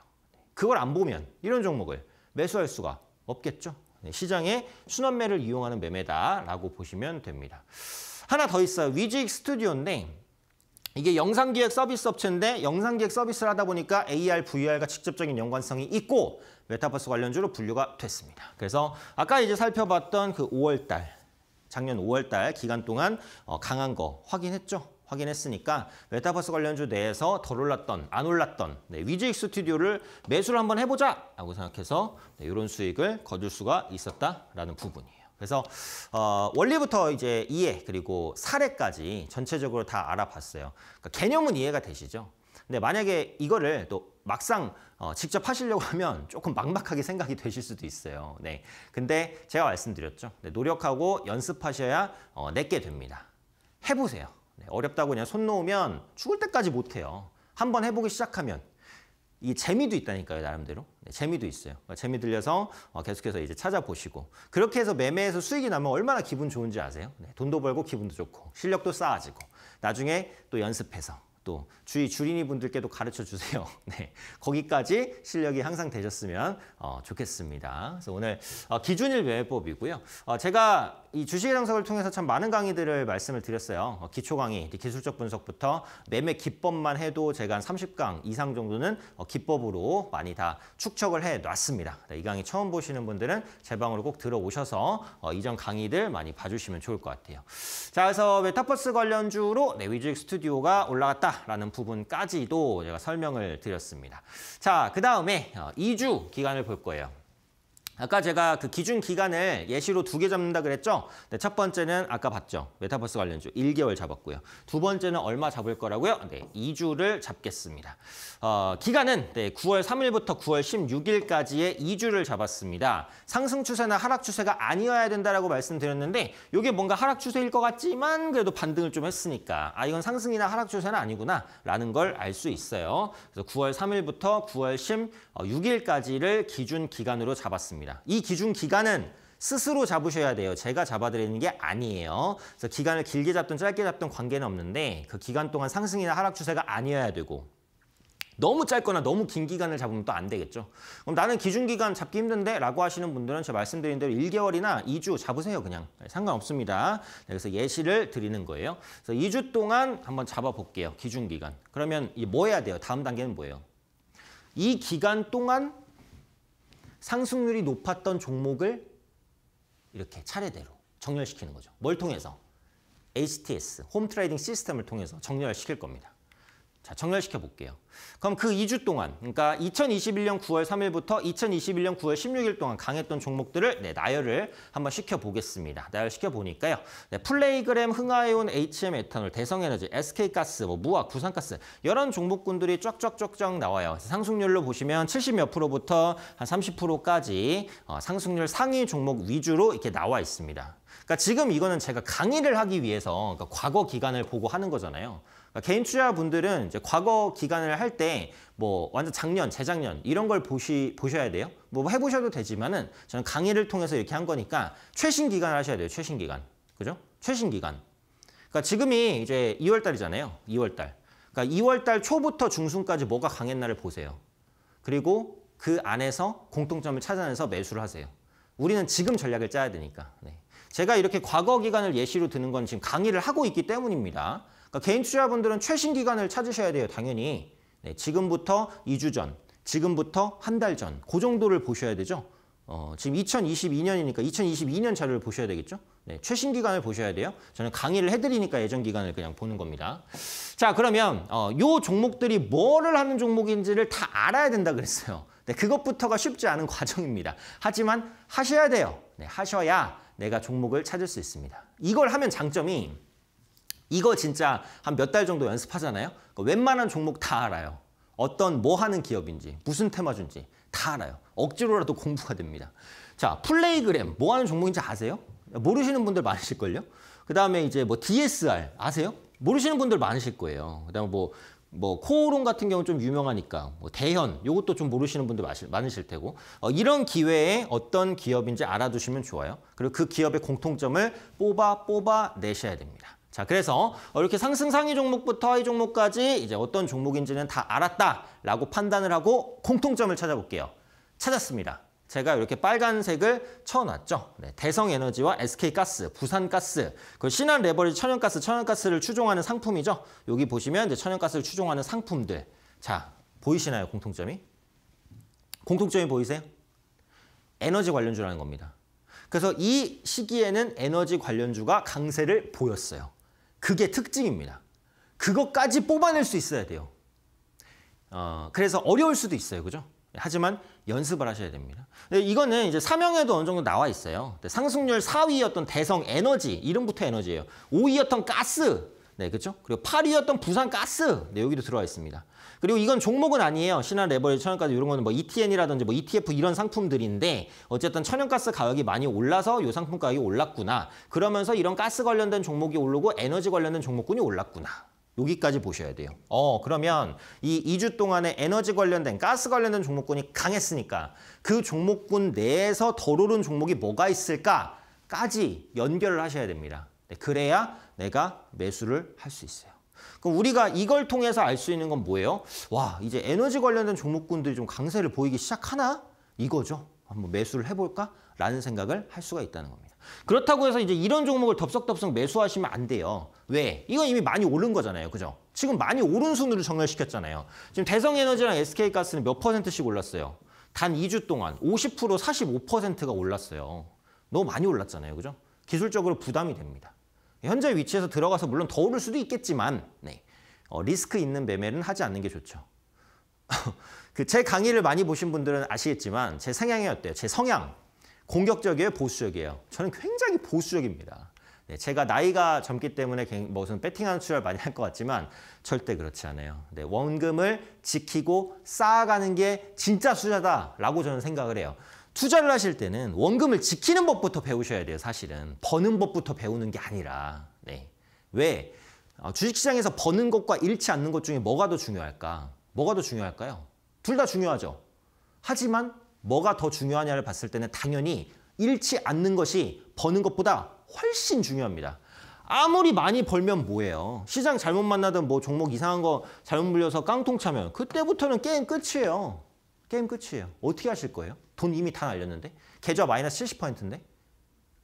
그걸 안 보면 이런 종목을 매수할 수가 없겠죠. 네, 시장의 순환매를 이용하는 매매다라고 보시면 됩니다. 하나 더 있어요. 위직 스튜디오인데 이게 영상기획 서비스 업체인데 영상기획 서비스를 하다 보니까 AR, VR과 직접적인 연관성이 있고 메타버스 관련주로 분류가 됐습니다. 그래서 아까 이제 살펴봤던 그 5월달 작년 5월달 기간 동안 어, 강한 거 확인했죠. 확인했으니까 메타버스 관련주 내에서 덜 올랐던 안 올랐던 네, 위즈익 스튜디오를 매수를 한번 해보자 라고 생각해서 네, 이런 수익을 거둘 수가 있었다라는 부분이에요. 그래서 어, 원리부터 이제 이해 그리고 사례까지 전체적으로 다 알아봤어요. 그러니까 개념은 이해가 되시죠? 근데 만약에 이거를 또 막상 어, 직접 하시려고 하면 조금 막막하게 생각이 되실 수도 있어요. 네. 근데 제가 말씀드렸죠. 네, 노력하고 연습하셔야 어, 내게 됩니다. 해보세요. 네, 어렵다고 그냥 손 놓으면 죽을 때까지 못해요. 한번 해보기 시작하면 이 재미도 있다니까요 나름대로 네, 재미도 있어요 그러니까 재미 들려서 어, 계속해서 이제 찾아보시고 그렇게 해서 매매해서 수익이 나면 얼마나 기분 좋은지 아세요 네, 돈도 벌고 기분도 좋고 실력도 쌓아지고 나중에 또 연습해서 또 주위 주린이 분들께도 가르쳐 주세요. 네, 거기까지 실력이 향상 되셨으면 어, 좋겠습니다. 그래서 오늘 어, 기준일 외법이고요. 어, 제가 이 주식의 정석을 통해서 참 많은 강의들을 말씀을 드렸어요. 어, 기초 강의, 기술적 분석부터 매매 기법만 해도 제가 한 30강 이상 정도는 어, 기법으로 많이 다축적을 해놨습니다. 네, 이 강의 처음 보시는 분들은 제 방으로 꼭 들어오셔서 어, 이전 강의들 많이 봐주시면 좋을 것 같아요. 자, 그래서 메타버스 관련주로 네, 위주익 스튜디오가 올라갔다. 있다라는 부분까지도 제가 설명을 드렸습니다. 자, 그 다음에 2주 어, 기간을 볼 거예요. 아까 제가 그 기준 기간을 예시로 두 개 잡는다 그랬죠? 네, 첫 번째는 아까 봤죠? 메타버스 관련주 1개월 잡았고요. 두 번째는 얼마 잡을 거라고요? 네, 2주를 잡겠습니다. 어, 기간은 네, 9월 3일부터 9월 16일까지의 2주를 잡았습니다. 상승 추세나 하락 추세가 아니어야 된다라고 말씀드렸는데 이게 뭔가 하락 추세일 것 같지만 그래도 반등을 좀 했으니까 아 이건 상승이나 하락 추세는 아니구나 라는 걸 알 수 있어요. 그래서 9월 3일부터 9월 16일까지를 어, 기준 기간으로 잡았습니다. 있습니다. 이 기준 기간은 스스로 잡으셔야 돼요. 제가 잡아드리는 게 아니에요. 그래서 기간을 길게 잡든 짧게 잡든 관계는 없는데 그 기간 동안 상승이나 하락 추세가 아니어야 되고 너무 짧거나 너무 긴 기간을 잡으면 또 안 되겠죠. 그럼 나는 기준기간 잡기 힘든데 라고 하시는 분들은 제가 말씀드린 대로 1개월이나 2주 잡으세요 그냥. 네, 상관없습니다. 네, 그래서 예시를 드리는 거예요. 그래서 2주 동안 한번 잡아볼게요. 기준기간. 그러면 뭐 해야 돼요? 다음 단계는 뭐예요? 이 기간 동안 상승률이 높았던 종목을 이렇게 차례대로 정렬시키는 거죠. 뭘 통해서? HTS, 홈 트레이딩 시스템을 통해서 정렬시킬 겁니다. 자, 정렬시켜 볼게요. 그럼 그 2주 동안, 그러니까 2021년 9월 3일부터 2021년 9월 16일 동안 강했던 종목들을 네, 나열을 한번 시켜보겠습니다. 나열시켜 보니까요. 네, 플레이그램, 흥하에온, HM 에탄올, 대성에너지, SK가스, 뭐 무화, 부산가스 이런 종목군들이 쫙쫙쫙쫙 나와요. 상승률로 보시면 70 몇 프로부터 한 30%까지 어, 상승률 상위 종목 위주로 이렇게 나와 있습니다. 그러니까 지금 이거는 제가 강의를 하기 위해서 그러니까 과거 기간을 보고 하는 거잖아요. 그러니까 개인 투자분들은 이제 과거 기간을 할 때 뭐 완전 작년, 재작년 이런 걸 보시, 보셔야 돼요. 뭐 해보셔도 되지만은 저는 강의를 통해서 이렇게 한 거니까 최신 기간을 하셔야 돼요. 최신 기간. 그죠? 최신 기간. 그러니까 지금이 이제 2월 달이잖아요. 2월 달. 그러니까 2월 달 초부터 중순까지 뭐가 강했나를 보세요. 그리고 그 안에서 공통점을 찾아내서 매수를 하세요. 우리는 지금 전략을 짜야 되니까. 네. 제가 이렇게 과거 기간을 예시로 드는 건 지금 강의를 하고 있기 때문입니다. 그러니까 개인 투자분들은 최신 기간을 찾으셔야 돼요. 당연히 네, 지금부터 2주 전, 지금부터 한 달 전, 그 정도를 보셔야 되죠. 어, 지금 2022년이니까 2022년 자료를 보셔야 되겠죠? 네, 최신 기간을 보셔야 돼요. 저는 강의를 해드리니까 예전 기간을 그냥 보는 겁니다. 자, 그러면 어, 종목들이 뭐를 하는 종목인지를 다 알아야 된다 그랬어요. 네, 그것부터가 쉽지 않은 과정입니다. 하지만 하셔야 돼요. 네, 하셔야 내가 종목을 찾을 수 있습니다. 이걸 하면 장점이 이거 진짜 한 몇 달 정도 연습하잖아요. 그러니까 웬만한 종목 다 알아요. 어떤 뭐 하는 기업인지 무슨 테마주인지 다 알아요. 억지로라도 공부가 됩니다. 자 플레이그램 뭐 하는 종목인지 아세요? 모르시는 분들 많으실걸요. 그 다음에 이제 뭐 DSR 아세요? 모르시는 분들 많으실 거예요. 그 다음에 뭐, 뭐, 코오롱 같은 경우는 좀 유명하니까, 뭐 대현, 이것도좀 모르시는 분들 마실, 많으실 테고, 어, 이런 기회에 어떤 기업인지 알아두시면 좋아요. 그리고 그 기업의 공통점을 뽑아 뽑아 내셔야 됩니다. 자, 그래서 어, 이렇게 상승 상위 종목부터 이 종목까지 이제 어떤 종목인지는 다 알았다라고 판단을 하고 공통점을 찾아볼게요. 찾았습니다. 제가 이렇게 빨간색을 쳐놨죠. 네, 대성에너지와 SK가스, 부산가스, 그 신한 레버리지 천연가스, 천연가스를 추종하는 상품이죠. 여기 보시면 이제 천연가스를 추종하는 상품들. 자, 보이시나요, 공통점이? 공통점이 보이세요? 에너지 관련주라는 겁니다. 그래서 이 시기에는 에너지 관련주가 강세를 보였어요. 그게 특징입니다. 그것까지 뽑아낼 수 있어야 돼요. 어, 그래서 어려울 수도 있어요. 그죠? 하지만 연습을 하셔야 됩니다. 이거는 이제 사명에도 어느 정도 나와 있어요. 상승률 4위였던 대성 에너지, 이름부터 에너지예요. 5위였던 가스, 네, 그죠 그리고 8위였던 부산 가스, 네, 여기도 들어와 있습니다. 그리고 이건 종목은 아니에요. 신한 레버리지 천연가스 이런 거는 뭐 ETN이라든지 뭐 ETF 이런 상품들인데 어쨌든 천연가스 가격이 많이 올라서 이 상품 가격이 올랐구나. 그러면서 이런 가스 관련된 종목이 오르고 에너지 관련된 종목군이 올랐구나. 여기까지 보셔야 돼요. 어, 그러면 이 2주 동안에 에너지 관련된, 가스 관련된 종목군이 강했으니까 그 종목군 내에서 덜 오른 종목이 뭐가 있을까까지 연결을 하셔야 됩니다. 네, 그래야 내가 매수를 할 수 있어요. 그럼 우리가 이걸 통해서 알 수 있는 건 뭐예요? 와, 이제 에너지 관련된 종목군들이 좀 강세를 보이기 시작하나? 이거죠. 한번 매수를 해볼까? 라는 생각을 할 수가 있다는 겁니다. 그렇다고 해서 이제 이런 종목을 덥석덥석 매수하시면 안 돼요. 왜? 이건 이미 많이 오른 거잖아요. 그죠? 지금 많이 오른 순으로 정렬시켰잖아요. 지금 대성에너지랑 SK가스는 몇 퍼센트씩 올랐어요? 단 2주 동안 50% 45%가 올랐어요. 너무 많이 올랐잖아요. 그죠? 기술적으로 부담이 됩니다. 현재 위치에서 들어가서 물론 더 오를 수도 있겠지만 네. 어, 리스크 있는 매매는 하지 않는 게 좋죠. 그제 강의를 많이 보신 분들은 아시겠지만 제 성향이 어때요? 제 성향 공격적이에요? 보수적이에요? 저는 굉장히 보수적입니다. 네, 제가 나이가 젊기 때문에 뭐 무슨 배팅하는 수를 많이 할 것 같지만 절대 그렇지 않아요. 네, 원금을 지키고 쌓아가는 게 진짜 수자다라고 저는 생각을 해요. 투자를 하실 때는 원금을 지키는 법부터 배우셔야 돼요, 사실은. 버는 법부터 배우는 게 아니라. 네. 왜? 어, 주식시장에서 버는 것과 잃지 않는 것 중에 뭐가 더 중요할까? 뭐가 더 중요할까요? 둘 다 중요하죠. 하지만 뭐가 더 중요하냐를 봤을 때는 당연히 잃지 않는 것이 버는 것보다 훨씬 중요합니다. 아무리 많이 벌면 뭐예요? 시장 잘못 만나든 뭐 종목 이상한 거 잘못 물려서 깡통 차면 그때부터는 게임 끝이에요. 게임 끝이에요. 어떻게 하실 거예요? 돈 이미 다 날렸는데 계좌 마이너스 70%인데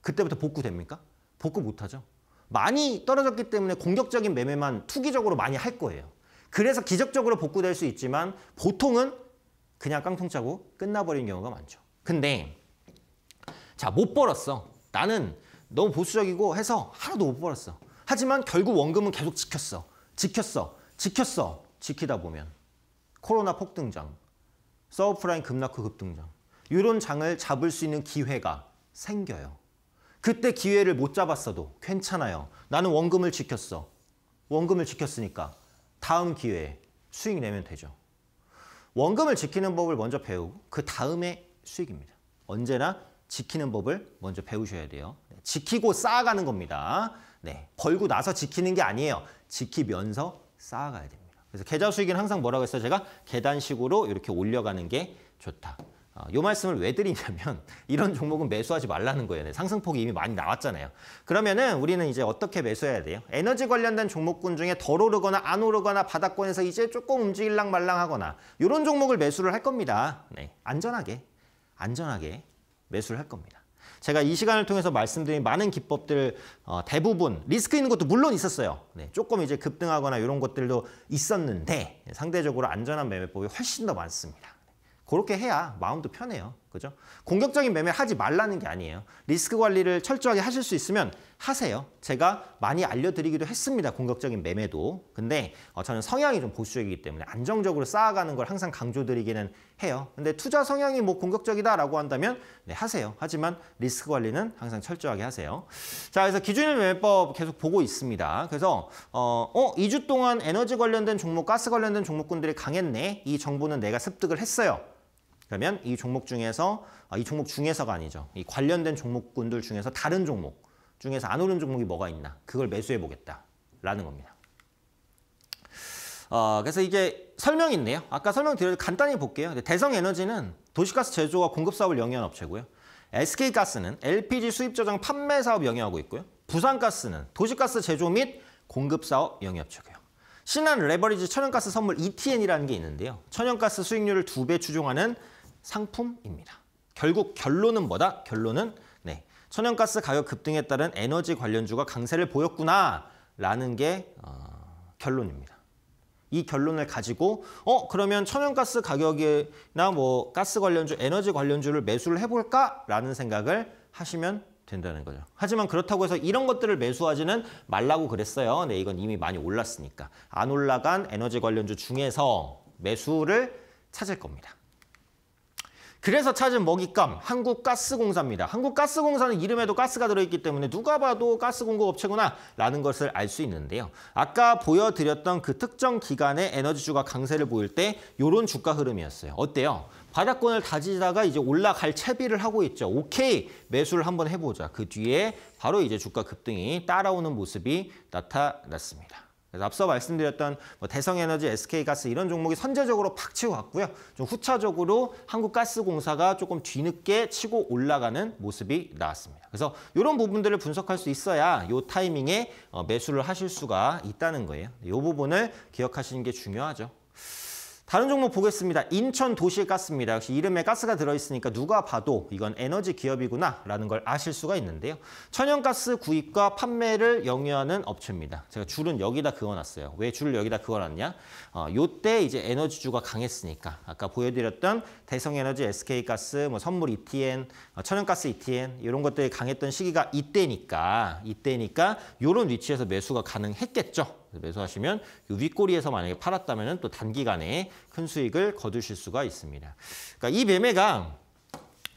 그때부터 복구 됩니까? 복구 못하죠. 많이 떨어졌기 때문에 공격적인 매매만 투기적으로 많이 할 거예요. 그래서 기적적으로 복구될 수 있지만 보통은 그냥 깡통 짜고 끝나버리는 경우가 많죠. 근데 자 못 벌었어. 나는 너무 보수적이고 해서 하나도 못 벌었어. 하지만 결국 원금은 계속 지켰어. 지켰어. 지켰어. 지키다 보면 코로나 폭등장, 서브프라임 급락후 급등장, 이런 장을 잡을 수 있는 기회가 생겨요. 그때 기회를 못 잡았어도 괜찮아요. 나는 원금을 지켰어. 원금을 지켰으니까 다음 기회에 수익 내면 되죠. 원금을 지키는 법을 먼저 배우고 그 다음에 수익입니다. 언제나 지키는 법을 먼저 배우셔야 돼요. 네, 지키고 쌓아가는 겁니다. 네, 벌고 나서 지키는 게 아니에요. 지키면서 쌓아가야 됩니다. 그래서 계좌 수익은 항상 뭐라고 했어요? 제가 계단식으로 이렇게 올려가는 게 좋다. 아, 요 말씀을 왜 드리냐면 이런 종목은 매수하지 말라는 거예요. 네, 상승폭이 이미 많이 나왔잖아요. 그러면은 우리는 이제 어떻게 매수해야 돼요? 에너지 관련된 종목군 중에 덜 오르거나 안 오르거나 바닥권에서 이제 조금 움직일랑 말랑하거나 이런 종목을 매수를 할 겁니다. 네. 안전하게 안전하게 매수를 할 겁니다. 제가 이 시간을 통해서 말씀드린 많은 기법들 어, 대부분 리스크 있는 것도 물론 있었어요. 네, 조금 이제 급등하거나 이런 것들도 있었는데 상대적으로 안전한 매매법이 훨씬 더 많습니다. 그렇게 해야 마음도 편해요. 그죠? 공격적인 매매를 하지 말라는 게 아니에요. 리스크 관리를 철저하게 하실 수 있으면 하세요. 제가 많이 알려드리기도 했습니다. 공격적인 매매도. 근데 어, 저는 성향이 좀 보수적이기 때문에 안정적으로 쌓아가는 걸 항상 강조드리기는 해요. 근데 투자 성향이 뭐 공격적이다라고 한다면 네, 하세요. 하지만 리스크 관리는 항상 철저하게 하세요. 자, 그래서 기준일 매매법 계속 보고 있습니다. 그래서 어, 어 2주 동안 에너지 관련된 종목, 가스 관련된 종목군들이 강했네. 이 정보는 내가 습득을 했어요. 그러면 이 종목 중에서 아, 이 종목 중에서가 아니죠. 이 관련된 종목군들 중에서 다른 종목 중에서 안 오른 종목이 뭐가 있나 그걸 매수해 보겠다라는 겁니다. 어, 그래서 이게 설명이 있네요. 아까 설명드렸 간단히 볼게요. 대성에너지는 도시가스 제조와 공급 사업을 영위한 업체고요. SK가스는 LPG 수입 저장 판매 사업 영위하고 있고요. 부산가스는 도시가스 제조 및 공급 사업 영위 업체고요. 신한 레버리지 천연가스 선물 ETN이라는 게 있는데요. 천연가스 수익률을 두 배 추종하는 상품입니다. 결국 결론은 뭐다? 결론은 네, 천연가스 가격 급등에 따른 에너지 관련주가 강세를 보였구나 라는 게 어, 결론입니다. 이 결론을 가지고 어 그러면 천연가스 가격이나 뭐 가스 관련주, 에너지 관련주를 매수를 해볼까라는 생각을 하시면 된다는 거죠. 하지만 그렇다고 해서 이런 것들을 매수하지는 말라고 그랬어요. 네, 이건 이미 많이 올랐으니까. 안 올라간 에너지 관련주 중에서 매수를 찾을 겁니다. 그래서 찾은 먹잇감 한국가스공사입니다. 한국가스공사는 이름에도 가스가 들어있기 때문에 누가 봐도 가스 공급업체구나 라는 것을 알 수 있는데요. 아까 보여드렸던 그 특정 기간에 에너지주가 강세를 보일 때 이런 주가 흐름이었어요. 어때요? 바닥권을 다지다가 이제 올라갈 채비를 하고 있죠. 오케이 매수를 한번 해보자. 그 뒤에 바로 이제 주가 급등이 따라오는 모습이 나타났습니다. 그래서 앞서 말씀드렸던 뭐 대성에너지, SK가스 이런 종목이 선제적으로 팍 치고 갔고요. 좀 후차적으로 한국가스공사가 조금 뒤늦게 치고 올라가는 모습이 나왔습니다. 그래서 이런 부분들을 분석할 수 있어야 이 타이밍에 어, 매수를 하실 수가 있다는 거예요. 이 부분을 기억하시는 게 중요하죠. 다른 종목 보겠습니다. 인천 도시가스입니다. 역시 이름에 가스가 들어있으니까 누가 봐도 이건 에너지 기업이구나라는 걸 아실 수가 있는데요. 천연가스 구입과 판매를 영위하는 업체입니다. 제가 줄은 여기다 그어놨어요. 왜 줄을 여기다 그어놨냐? 어, 요때 이제 에너지주가 강했으니까 아까 보여드렸던 대성에너지, SK가스, 뭐 선물 ETN, 어, 천연가스 ETN 이런 것들이 강했던 시기가 이때니까 이때니까 요런 위치에서 매수가 가능했겠죠. 매수하시면 이 윗꼬리에서 만약에 팔았다면 또 단기간에 큰 수익을 거두실 수가 있습니다. 그러니까 이 매매가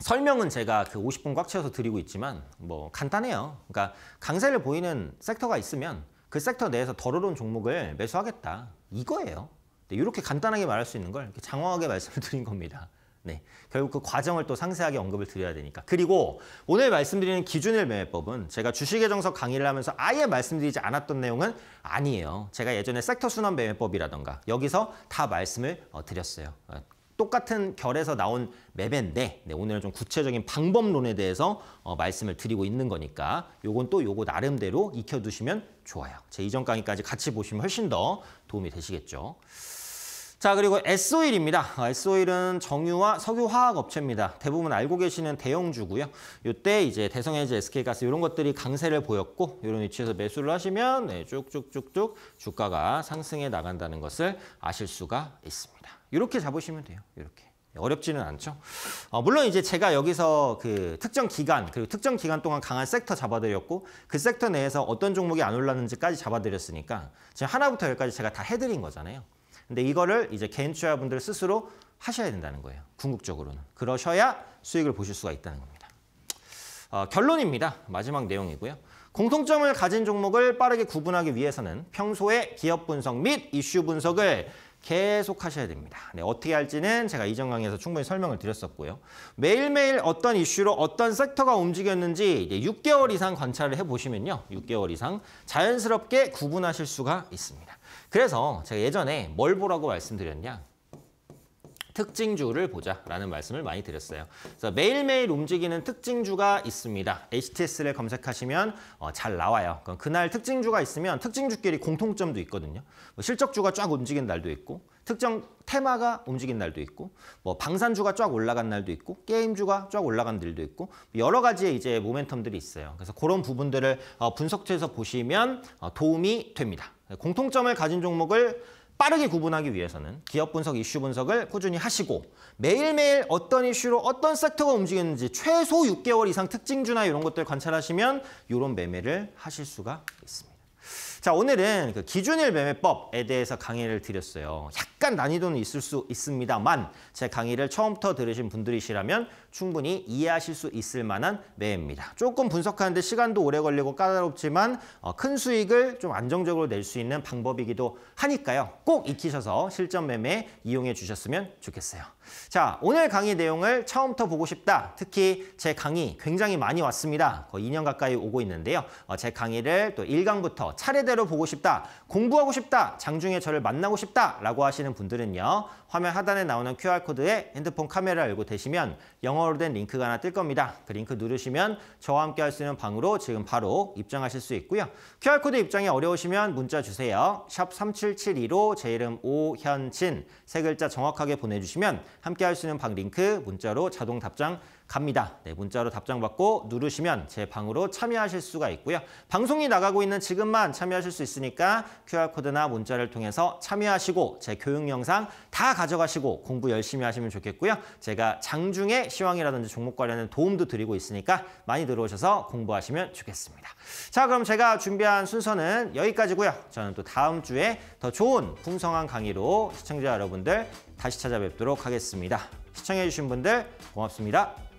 설명은 제가 그 50분 꽉 채워서 드리고 있지만 뭐 간단해요. 그러니까 강세를 보이는 섹터가 있으면 그 섹터 내에서 덜어놓은 종목을 매수하겠다. 이거예요. 이렇게 간단하게 말할 수 있는 걸 장황하게 말씀을 드린 겁니다. 네, 결국 그 과정을 또 상세하게 언급을 드려야 되니까. 그리고 오늘 말씀드리는 기준일 매매법은 제가 주식의 정석 강의를 하면서 아예 말씀드리지 않았던 내용은 아니에요. 제가 예전에 섹터 순환 매매법이라던가 여기서 다 말씀을 어, 드렸어요. 어, 똑같은 결에서 나온 매매인데 네, 오늘은 좀 구체적인 방법론에 대해서 어, 말씀을 드리고 있는 거니까 요건 또 요거 나름대로 익혀두시면 좋아요. 제 이전 강의까지 같이 보시면 훨씬 더 도움이 되시겠죠. 자 그리고 S오일입니다. 어, S오일은 정유와 석유화학 업체입니다. 대부분 알고 계시는 대형주고요. 이때 이제 대성에지 SK가스 이런 것들이 강세를 보였고 이런 위치에서 매수를 하시면 네, 쭉쭉쭉쭉 주가가 상승해 나간다는 것을 아실 수가 있습니다. 이렇게 잡으시면 돼요. 이렇게. 어렵지는 않죠. 어, 물론 이제 제가 여기서 그 특정 기간 그리고 특정 기간 동안 강한 섹터 잡아드렸고 그 섹터 내에서 어떤 종목이 안 올랐는지까지 잡아드렸으니까 지금 하나부터 열까지 제가 다 해드린 거잖아요. 근데 이거를 이제 개인투자분들 스스로 하셔야 된다는 거예요. 궁극적으로는. 그러셔야 수익을 보실 수가 있다는 겁니다. 어, 결론입니다. 마지막 내용이고요. 공통점을 가진 종목을 빠르게 구분하기 위해서는 평소에 기업 분석 및 이슈 분석을 계속 하셔야 됩니다. 네, 어떻게 할지는 제가 이전 강의에서 충분히 설명을 드렸었고요. 매일매일 어떤 이슈로 어떤 섹터가 움직였는지 6개월 이상 관찰을 해보시면요. 6개월 이상 자연스럽게 구분하실 수가 있습니다. 그래서 제가 예전에 뭘 보라고 말씀드렸냐? 특징주를 보자라는 말씀을 많이 드렸어요. 그래서 매일매일 움직이는 특징주가 있습니다. HTS를 검색하시면 어, 잘 나와요. 그날 특징주가 있으면 특징주끼리 공통점도 있거든요. 뭐 실적주가 쫙 움직인 날도 있고 특정 테마가 움직인 날도 있고 뭐 방산주가 쫙 올라간 날도 있고 게임주가 쫙 올라간 날도 있고 여러 가지의 이제 모멘텀들이 있어요. 그래서 그런 부분들을 어, 분석해서 보시면 어, 도움이 됩니다. 공통점을 가진 종목을 빠르게 구분하기 위해서는 기업 분석, 이슈 분석을 꾸준히 하시고 매일매일 어떤 이슈로 어떤 섹터가 움직였는지 최소 6개월 이상 특징주나 이런 것들 관찰하시면 이런 매매를 하실 수가 있습니다. 자, 오늘은 그 기준일 매매법에 대해서 강의를 드렸어요. 약간 난이도는 있을 수 있습니다만 제 강의를 처음부터 들으신 분들이시라면 충분히 이해하실 수 있을 만한 매입니다. 매 조금 분석하는데 시간도 오래 걸리고 까다롭지만 어, 큰 수익을 좀 안정적으로 낼 수 있는 방법이기도 하니까요. 꼭 익히셔서 실전 매매 이용해 주셨으면 좋겠어요. 자, 오늘 강의 내용을 처음부터 보고 싶다. 특히 제 강의 굉장히 많이 왔습니다. 거의 2년 가까이 오고 있는데요. 어, 제 강의를 또 1강부터 차례대로 세대로 보고 싶다, 공부하고 싶다, 장중에 저를 만나고 싶다라고 하시는 분들은요. 화면 하단에 나오는 QR코드에 핸드폰 카메라 열고 대시면 영어로 된 링크가 하나 뜰 겁니다. 그 링크 누르시면 저와 함께 할 수 있는 방으로 지금 바로 입장하실 수 있고요. QR코드 입장이 어려우시면 문자 주세요. 샵 3772로 제 이름 오현진 세 글자 정확하게 보내주시면 함께 할 수 있는 방 링크 문자로 자동 답장 갑니다. 네, 문자로 답장 받고 누르시면 제 방으로 참여하실 수가 있고요. 방송이 나가고 있는 지금만 참여하실 수 있으니까 QR코드나 문자를 통해서 참여하시고 제 교육 영상 다 가져가시고 공부 열심히 하시면 좋겠고요. 제가 장중에 시황이라든지 종목 관련 도움도 드리고 있으니까 많이 들어오셔서 공부하시면 좋겠습니다. 자, 그럼 제가 준비한 순서는 여기까지고요. 저는 또 다음 주에 더 좋은 풍성한 강의로 시청자 여러분들 다시 찾아뵙도록 하겠습니다. 시청해주신 분들 고맙습니다.